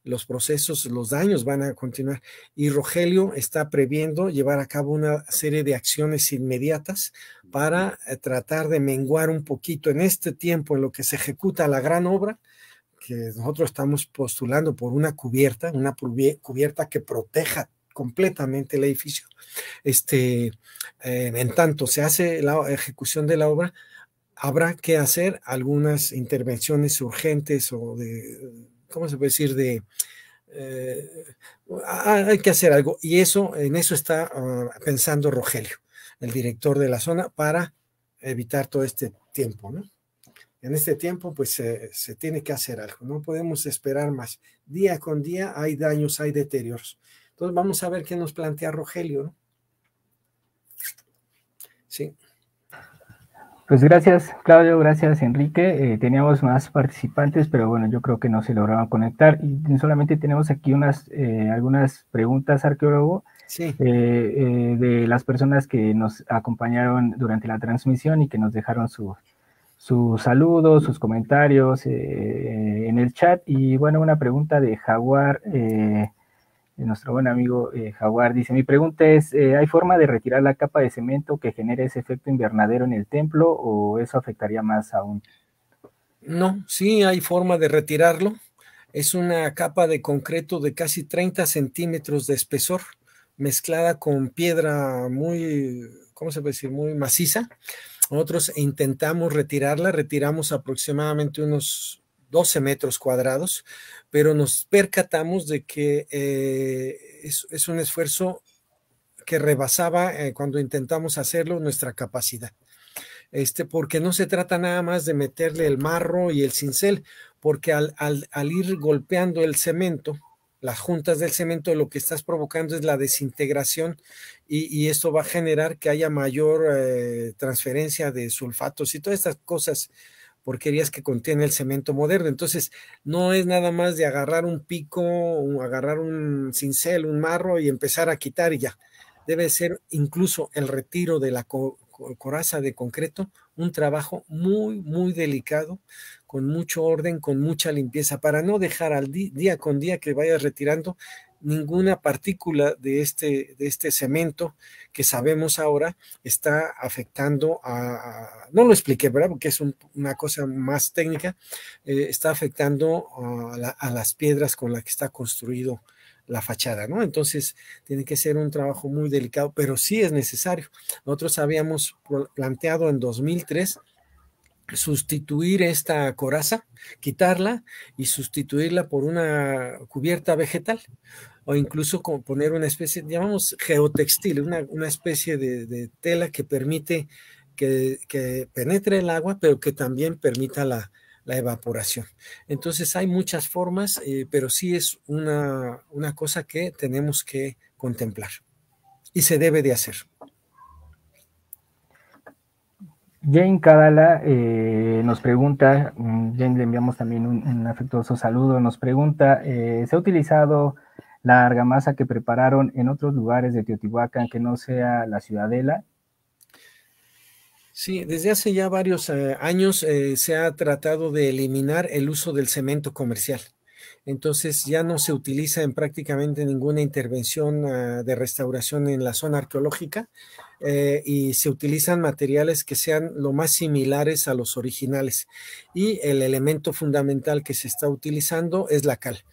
los procesos, los daños van a continuar. Y Rogelio está previendo llevar a cabo una serie de acciones inmediatas para eh, tratar de menguar un poquito en este tiempo en lo que se ejecuta la gran obra, que nosotros estamos postulando por una cubierta, una cubierta que proteja completamente el edificio. Este, eh, en tanto se hace la ejecución de la obra, habrá que hacer algunas intervenciones urgentes o de ¿cómo se puede decir? De, eh, hay que hacer algo. Y eso, en eso está ah, pensando Rogelio, el director de la zona, para evitar todo este tiempo, ¿no? En este tiempo, pues se tiene que hacer algo, no podemos esperar más. Día con día hay daños, hay deterioros. Entonces, vamos a ver qué nos plantea Rogelio, ¿no? Sí. Pues gracias, Claudio, gracias, Enrique. Eh, teníamos más participantes, pero bueno, yo creo que no se lograron conectar. Y solamente tenemos aquí unas eh, algunas preguntas, arqueólogo, eh, de las personas que nos acompañaron durante la transmisión y que nos dejaron su, sus saludos, sus comentarios en el chat. Y bueno, una pregunta de Jaguar. Eh, nuestro buen amigo eh, Jaguar dice, mi pregunta es, eh, ¿hay forma de retirar la capa de cemento que genera ese efecto invernadero en el templo o eso afectaría más aún? No, sí hay forma de retirarlo. Es una capa de concreto de casi 30 centímetros de espesor mezclada con piedra muy, ¿cómo se puede decir? Muy maciza. Nosotros intentamos retirarla, retiramos aproximadamente unos 12 metros cuadrados, pero nos percatamos de que eh, es, un esfuerzo que rebasaba eh, cuando intentamos hacerlo nuestra capacidad. Este, porque no se trata nada más de meterle el marro y el cincel, porque al, ir golpeando el cemento, las juntas del cemento, lo que estás provocando es la desintegración y, esto va a generar que haya mayor eh, transferencia de sulfatos y todas estas cosas porquerías que contiene el cemento moderno. Entonces, no es nada más de agarrar un pico, agarrar un cincel, un marro y empezar a quitar y ya. Debe ser incluso el retiro de la coraza de concreto, un trabajo muy, muy delicado, con mucho orden, con mucha limpieza, para no dejar al día con día que vayas retirando ninguna partícula de este, de este cemento que sabemos ahora está afectando a, no lo expliqué, ¿verdad? Porque es una cosa más técnica, eh, está afectando a, a, las piedras con las que está construido la fachada, ¿no? Entonces, tiene que ser un trabajo muy delicado, pero sí es necesario. Nosotros habíamos planteado en 2003 sustituir esta coraza, quitarla y sustituirla por una cubierta vegetal o incluso como poner una especie, llamamos geotextil, una, especie de, tela que permite que, penetre el agua, pero que también permita la, evaporación. Entonces hay muchas formas, eh, pero sí es una, cosa que tenemos que contemplar y se debe de hacer. Jane Cadala eh, nos pregunta, mm, Jane le enviamos también un, afectuoso saludo, nos pregunta, eh, ¿se ha utilizado la argamasa que prepararon en otros lugares de Teotihuacán que no sea la ciudadela? Sí, desde hace ya varios eh, años eh, se ha tratado de eliminar el uso del cemento comercial. Entonces ya no se utiliza en prácticamente ninguna intervención ah, de restauración en la zona arqueológica eh, y se utilizan materiales que sean lo más similares a los originales. Y el elemento fundamental que se está utilizando es la cal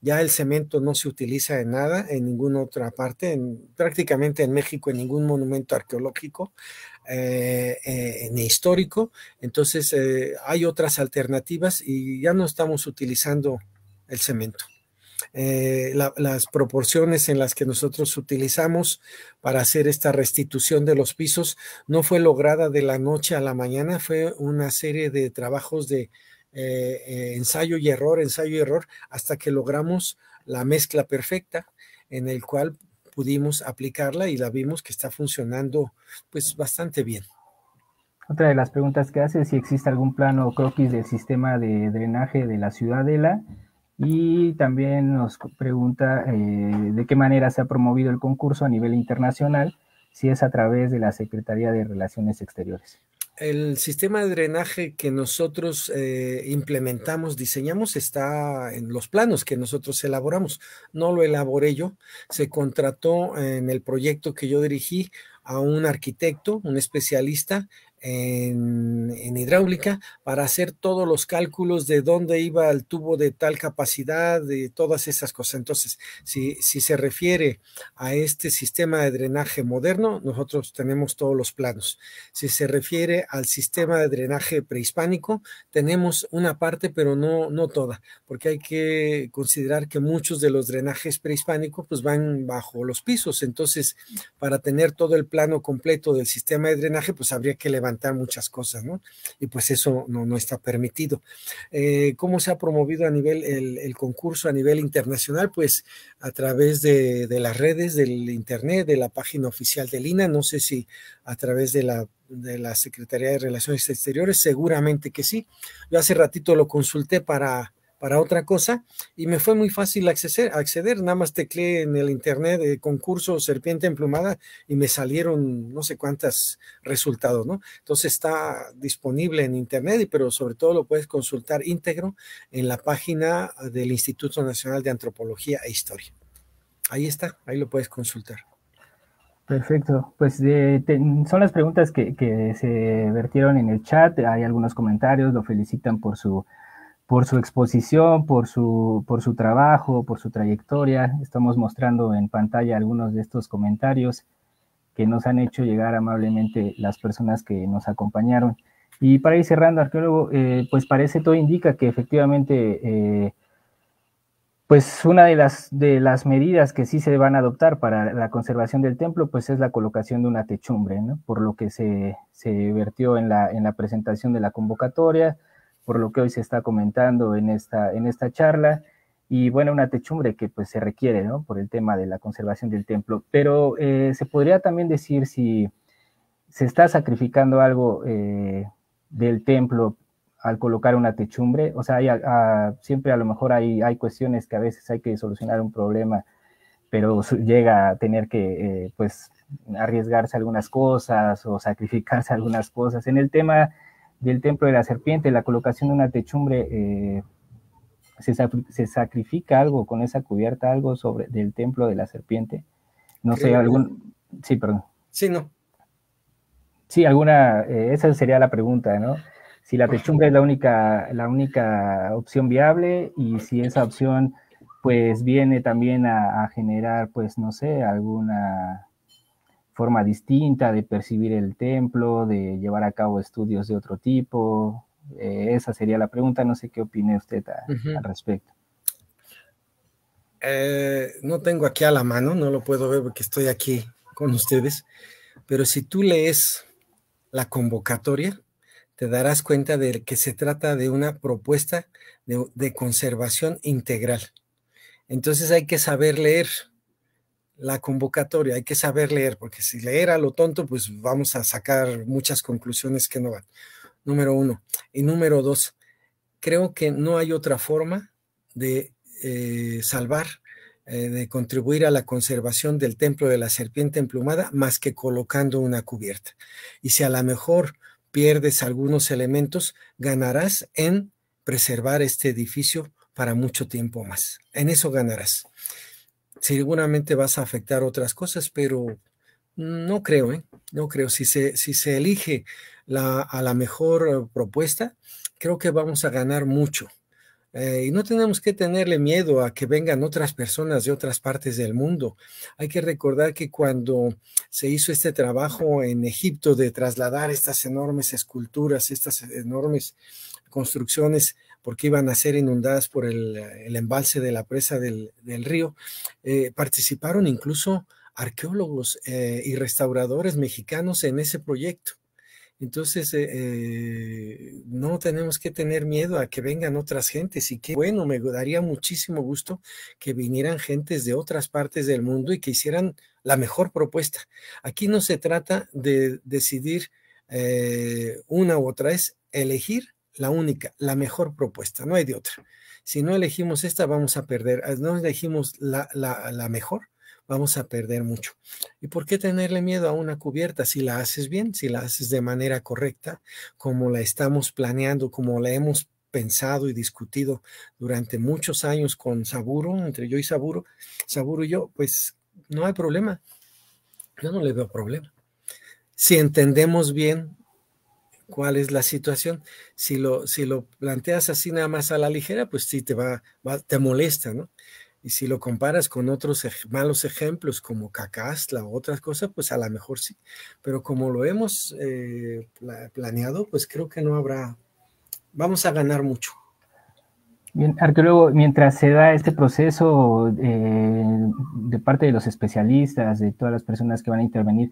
ya el cemento no se utiliza en nada, en ninguna otra parte, en, prácticamente en México, en ningún monumento arqueológico eh, eh, ni histórico. Entonces eh, hay otras alternativas y ya no estamos utilizando el cemento. las proporciones en las que nosotros utilizamos para hacer esta restitución de los pisos no fue lograda de la noche a la mañana, fue una serie de trabajos de eh, eh, ensayo y error, ensayo y error, hasta que logramos la mezcla perfecta en el cual pudimos aplicarla y la vimos que está funcionando pues bastante bien. Otra de las preguntas que hace es si existe algún plano o croquis del sistema de drenaje de la ciudadela y también nos pregunta eh, de qué manera se ha promovido el concurso a nivel internacional, si es a través de la Secretaría de Relaciones Exteriores el sistema de drenaje que nosotros eh, implementamos, diseñamos, está en los planos que nosotros elaboramos. No lo elaboré yo, se contrató en el proyecto que yo dirigí a un arquitecto, un especialista en, hidráulica para hacer todos los cálculos de dónde iba el tubo de tal capacidad, de todas esas cosas. Entonces, si, si se refiere a este sistema de drenaje moderno, nosotros tenemos todos los planos. Si se refiere al sistema de drenaje prehispánico, tenemos una parte, pero no, no toda, porque hay que considerar que muchos de los drenajes prehispánicos pues, van bajo los pisos. Entonces, para tener todo el plano completo del sistema de drenaje, pues habría que levantar muchas cosas, ¿no? Y pues eso no, está permitido. Eh, ¿Cómo se ha promovido a nivel el, concurso a nivel internacional? Pues a través de, las redes, del Internet, de la página oficial del Lina. no sé si a través de la de la Secretaría de Relaciones Exteriores, seguramente que sí. Yo hace ratito lo consulté para para otra cosa y me fue muy fácil acceder, acceder. nada más tecleé en el internet de eh, concurso serpiente emplumada y me salieron no sé cuántos resultados, ¿no? Entonces está disponible en internet, pero sobre todo lo puedes consultar íntegro en la página del Instituto Nacional de Antropología e Historia. Ahí está, ahí lo puedes consultar. Perfecto, pues eh, son las preguntas que, que, se vertieron en el chat, hay algunos comentarios, lo felicitan por su por su exposición, por su, por su trabajo, por su trayectoria. Estamos mostrando en pantalla algunos de estos comentarios que nos han hecho llegar amablemente las personas que nos acompañaron. Y para ir cerrando, arqueólogo, eh, pues parece todo indica que efectivamente, eh, pues una de las, de las medidas que sí se van a adoptar para la conservación del templo, pues es la colocación de una techumbre, Por lo que se, se vertió en la, en la presentación de la convocatoria, por lo que hoy se está comentando en esta, en esta charla y bueno, una techumbre que pues se requiere, ¿no? Por el tema de la conservación del templo. Pero eh, se podría también decir si se está sacrificando algo eh, del templo al colocar una techumbre, o sea, siempre a lo mejor hay, hay cuestiones que a veces hay que solucionar un problema, pero llega a tener que, eh, pues, arriesgarse algunas cosas o sacrificarse algunas cosas. En el tema del templo de la serpiente, la colocación de una techumbre, eh, se, sacrifica algo con esa cubierta, algo sobre del templo de la serpiente. No sé, algún... Sí, perdón. Sí, no. Sí, alguna, eh, esa sería la pregunta, ¿no? Si la techumbre es la única, la única opción viable y si esa opción pues viene también a generar, pues no sé, alguna forma distinta de percibir el templo, de llevar a cabo estudios de otro tipo? Eh, esa sería la pregunta, no sé qué opine usted al respecto. Eh, no tengo aquí a la mano, no lo puedo ver porque estoy aquí con ustedes, pero si tú lees la convocatoria, te darás cuenta de que se trata de una propuesta de, de conservación integral. Entonces hay que saber leer la convocatoria, hay que saber leer, porque si leer a lo tonto, pues vamos a sacar muchas conclusiones que no van. Número uno. Y número dos, creo que no hay otra forma de eh, salvar, eh, de contribuir a la conservación del templo de la serpiente emplumada más que colocando una cubierta. Y si a lo mejor pierdes algunos elementos, ganarás en preservar este edificio para mucho tiempo más. En eso ganarás seguramente vas a afectar otras cosas, pero no creo, ¿eh? No creo. Si se, si se elige la, a la mejor propuesta, creo que vamos a ganar mucho. Eh, y no tenemos que tenerle miedo a que vengan otras personas de otras partes del mundo. Hay que recordar que cuando se hizo este trabajo en Egipto de trasladar estas enormes esculturas, estas enormes construcciones porque iban a ser inundadas por el, eh, embalse de la presa del, río. Eh, participaron incluso arqueólogos eh, y restauradores mexicanos en ese proyecto. Entonces, no tenemos que tener miedo a que vengan otras gentes y que, bueno, me daría muchísimo gusto que vinieran gentes de otras partes del mundo y que hicieran la mejor propuesta. Aquí no se trata de decidir una u otra, es elegir la única, la mejor propuesta, no hay de otra. Si no elegimos esta, vamos a perder, ah, no elegimos la, mejor, vamos a perder mucho. ¿Y por qué tenerle miedo a una cubierta si la haces bien, si la haces de manera correcta, como la estamos planeando, como la hemos pensado y discutido durante muchos años con Saburo, entre yo y Saburo, Saburo y yo, pues no hay problema. Yo no le veo problema. Si entendemos bien cuál es la situación. Si lo, si lo planteas así nada más a la ligera, pues sí te va, te molesta, ¿no? Y si lo comparas con otros malos ejemplos como Cacastla o otras cosas, pues a lo mejor sí. Pero como lo hemos eh, planeado, pues creo que no habrá, vamos a ganar mucho. Bien, arqueólogo, mientras se da este proceso eh, de parte de los especialistas, de todas las personas que van a intervenir,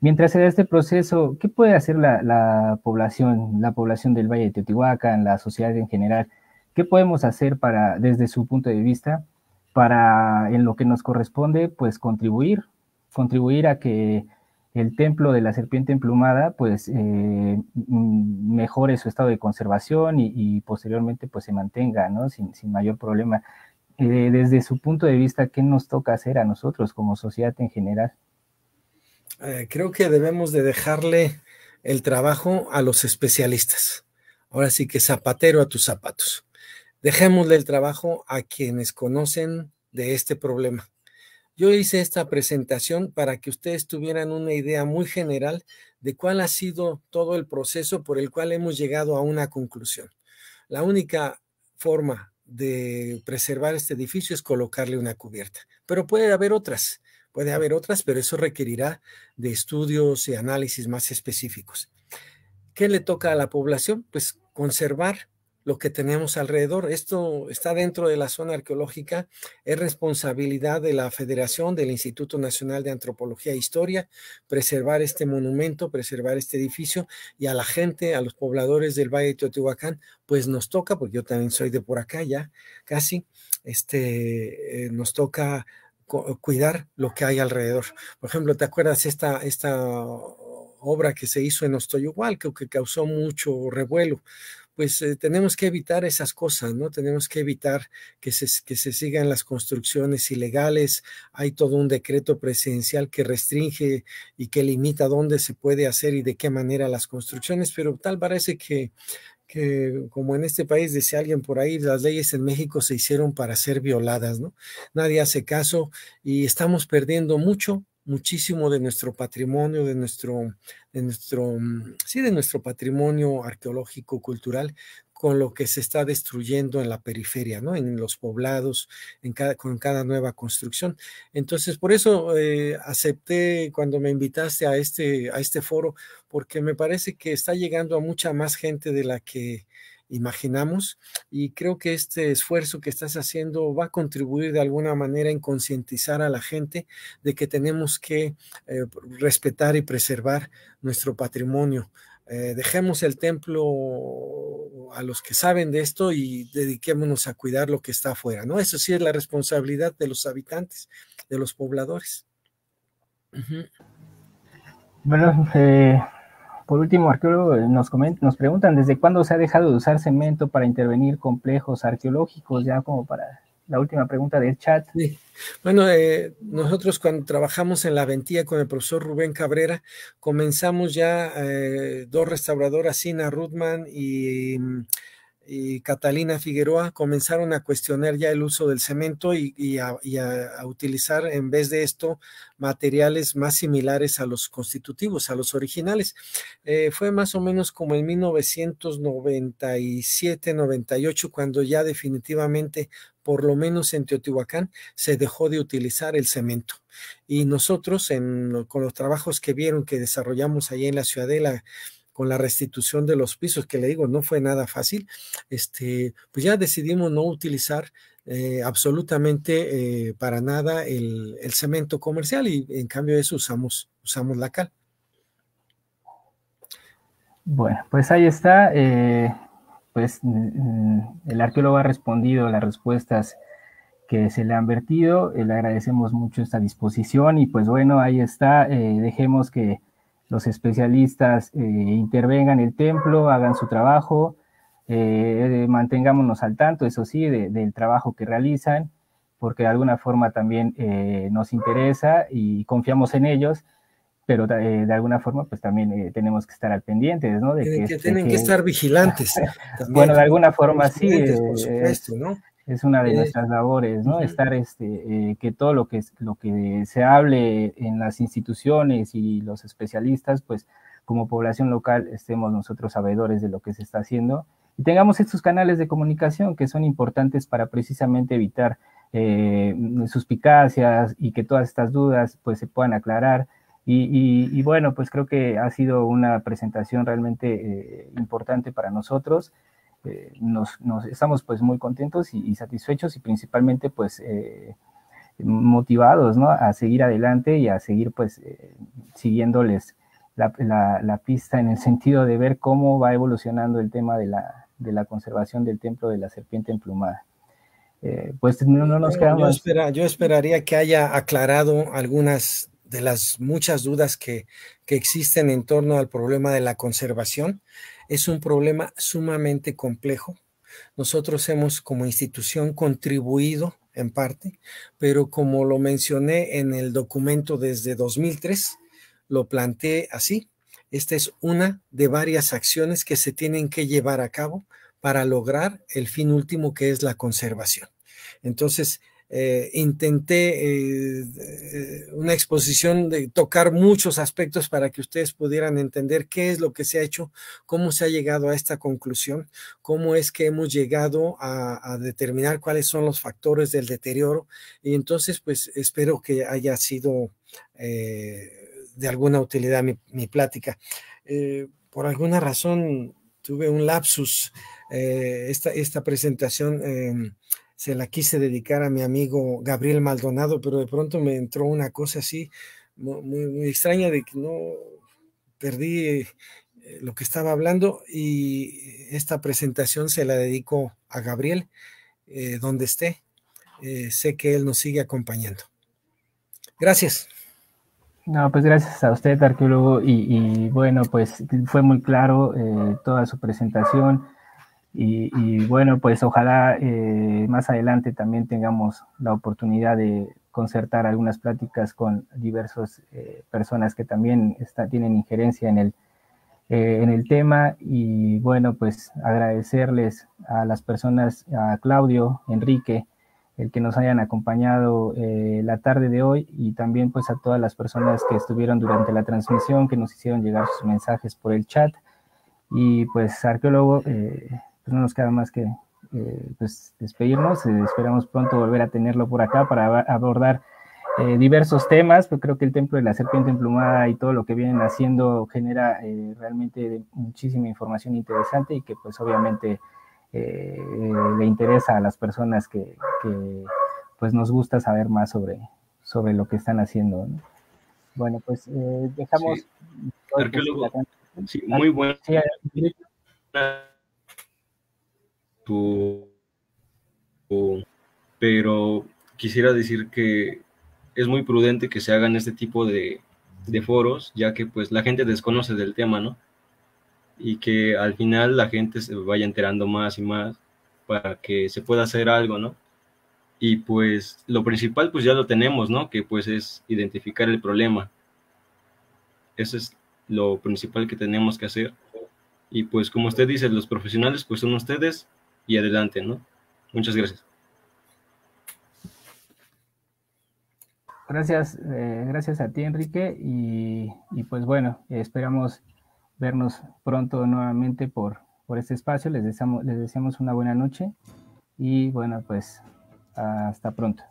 Mientras se da este proceso, ¿qué puede hacer la, población, la población del Valle de Teotihuacán, la sociedad en general? ¿Qué podemos hacer para, desde su punto de vista, para en lo que nos corresponde, pues contribuir, contribuir a que el templo de la serpiente emplumada, pues eh, mejore su estado de conservación y, posteriormente pues se mantenga, ¿no? Sin, mayor problema. Eh, desde su punto de vista, ¿qué nos toca hacer a nosotros como sociedad en general? Eh, creo que debemos de dejarle el trabajo a los especialistas. Ahora sí que zapatero a tus zapatos. Dejémosle el trabajo a quienes conocen de este problema. Yo hice esta presentación para que ustedes tuvieran una idea muy general de cuál ha sido todo el proceso por el cual hemos llegado a una conclusión. La única forma de preservar este edificio es colocarle una cubierta, pero puede haber otras. Puede haber otras, pero eso requerirá de estudios y análisis más específicos. ¿Qué le toca a la población? Pues conservar lo que tenemos alrededor. Esto está dentro de la zona arqueológica, es responsabilidad de la Federación, del Instituto Nacional de Antropología e Historia, preservar este monumento, preservar este edificio y a la gente, a los pobladores del Valle de Teotihuacán, pues nos toca, porque yo también soy de por acá ya, casi, este, eh, nos toca cuidar lo que hay alrededor. Por ejemplo, ¿te acuerdas esta, esta obra que se hizo en Ostoyugual, que, que causó mucho revuelo? Pues eh, tenemos que evitar esas cosas, ¿no? Tenemos que evitar que se, que se sigan las construcciones ilegales. Hay todo un decreto presidencial que restringe y que limita dónde se puede hacer y de qué manera las construcciones, pero tal parece que que como en este país, dice alguien por ahí, las leyes en México se hicieron para ser violadas, ¿no? Nadie hace caso y estamos perdiendo mucho, muchísimo de nuestro patrimonio, de nuestro, de nuestro, mm, sí, de nuestro patrimonio arqueológico, cultural, con lo que se está destruyendo en la periferia, ¿no? En los poblados, en con cada nueva construcción. Entonces, por eso eh, acepté cuando me invitaste a este, a este foro, porque me parece que está llegando a mucha más gente de la que imaginamos y creo que este esfuerzo que estás haciendo va a contribuir de alguna manera en concientizar a la gente de que tenemos que eh, respetar y preservar nuestro patrimonio, eh, dejemos el templo a los que saben de esto y dediquémonos a cuidar lo que está afuera, ¿no? Eso sí es la responsabilidad de los habitantes, de los pobladores. Bueno, eh, por último, arqueólogo, eh, nos, nos preguntan desde cuándo se ha dejado de usar cemento para intervenir complejos arqueológicos, ya como para la última pregunta del chat. Bueno, eh, nosotros cuando trabajamos en la Ventía con el profesor Rubén Cabrera, comenzamos ya eh, dos restauradoras, Sina Rudman y mm, y Catalina Figueroa comenzaron a cuestionar ya el uso del cemento y, a, utilizar en vez de esto materiales más similares a los constitutivos, a los originales. Eh, fue más o menos como en 1997-98 cuando ya definitivamente, por lo menos en Teotihuacán, se dejó de utilizar el cemento. Y nosotros, en, con los trabajos que vieron que desarrollamos ahí en la Ciudadela, con la restitución de los pisos, que le digo, no fue nada fácil, este, pues ya decidimos no utilizar eh, absolutamente eh, para nada el, cemento comercial y en cambio de eso usamos, usamos la cal. Bueno, pues ahí está. Eh, pues mm, el arqueólogo ha respondido las respuestas que se le han vertido. le agradecemos mucho esta disposición y pues bueno, ahí está. dejemos que los especialistas eh, intervengan el templo, hagan su trabajo, eh, eh, mantengámonos al tanto, eso sí, del trabajo que realizan, porque de alguna forma también eh, nos interesa y confiamos en ellos, pero de, alguna forma pues también tenemos que estar al pendiente, ¿no? De que, este tienen que, estar vigilantes. bueno, de alguna forma sí, ¿no? es una de nuestras labores, ¿no? Estar, este, eh, que todo lo que, lo que se hable en las instituciones y los especialistas, pues como población local estemos nosotros sabedores de lo que se está haciendo y tengamos estos canales de comunicación que son importantes para precisamente evitar eh, suspicacias y que todas estas dudas pues se puedan aclarar. Y, bueno, pues creo que ha sido una presentación realmente eh, importante para nosotros. Eh, nos, estamos pues muy contentos y, satisfechos y principalmente pues eh, motivados a seguir adelante y a seguir pues eh, siguiéndoles la, pista en el sentido de ver cómo va evolucionando el tema de la, de la conservación del templo de la serpiente emplumada. pues no, nos quedamos. yo esperaría que haya aclarado algunas de las muchas dudas que, existen en torno al problema de la conservación. Es un problema sumamente complejo. Nosotros hemos como institución contribuido en parte, pero como lo mencioné en el documento desde 2003, lo planteé así. Esta es una de varias acciones que se tienen que llevar a cabo para lograr el fin último que es la conservación. Entonces, eh, intenté eh, eh, una exposición de tocar muchos aspectos para que ustedes pudieran entender qué es lo que se ha hecho, cómo se ha llegado a esta conclusión, cómo es que hemos llegado a, determinar cuáles son los factores del deterioro. Y entonces, pues espero que haya sido de alguna utilidad mi, plática. por alguna razón tuve un lapsus. esta, esta presentación em, se la quise dedicar a mi amigo Gabriel Maldonado, pero de pronto me entró una cosa así muy, extraña de que no perdí eh, lo que estaba hablando y esta presentación se la dedico a Gabriel, eh, donde esté. Eh, sé que él nos sigue acompañando. Gracias. No, pues gracias a usted, arqueólogo, y, bueno, pues fue muy claro toda su presentación. Y, bueno, pues ojalá eh, más adelante también tengamos la oportunidad de concertar algunas pláticas con diversas eh, personas que también está, tienen injerencia en el, eh, en el tema. Y bueno, pues agradecerles a las personas, a Claudio, Enrique, el que nos hayan acompañado la tarde de hoy y también pues a todas las personas que estuvieron durante la transmisión, que nos hicieron llegar sus mensajes por el chat. Y pues, arqueólogo, pues, no nos queda más que eh, pues despedirnos. Eh, esperamos pronto volver a tenerlo por acá para abordar eh, diversos temas, pero pues, creo que el Templo de la Serpiente Emplumada y todo lo que vienen haciendo genera realmente muchísima información interesante y que pues obviamente le interesa a las personas que, pues nos gusta saber más sobre, sobre lo que están haciendo. Bueno, pues dejamos... Sí. muy bueno pero quisiera decir que es muy prudente que se hagan este tipo de, foros, ya que pues la gente desconoce del tema, ¿no? Y que al final la gente se vaya enterando más y más para que se pueda hacer algo, ¿no? Y pues lo principal pues ya lo tenemos, ¿no? Que pues es identificar el problema. Eso es lo principal que tenemos que hacer. Y pues como usted dice, los profesionales pues son ustedes y adelante, ¿no? Muchas gracias. Gracias, eh, gracias a ti, Enrique, y, y, pues bueno, esperamos vernos pronto nuevamente por, por este espacio. Les deseamos, les deseamos una buena noche y bueno, pues hasta pronto.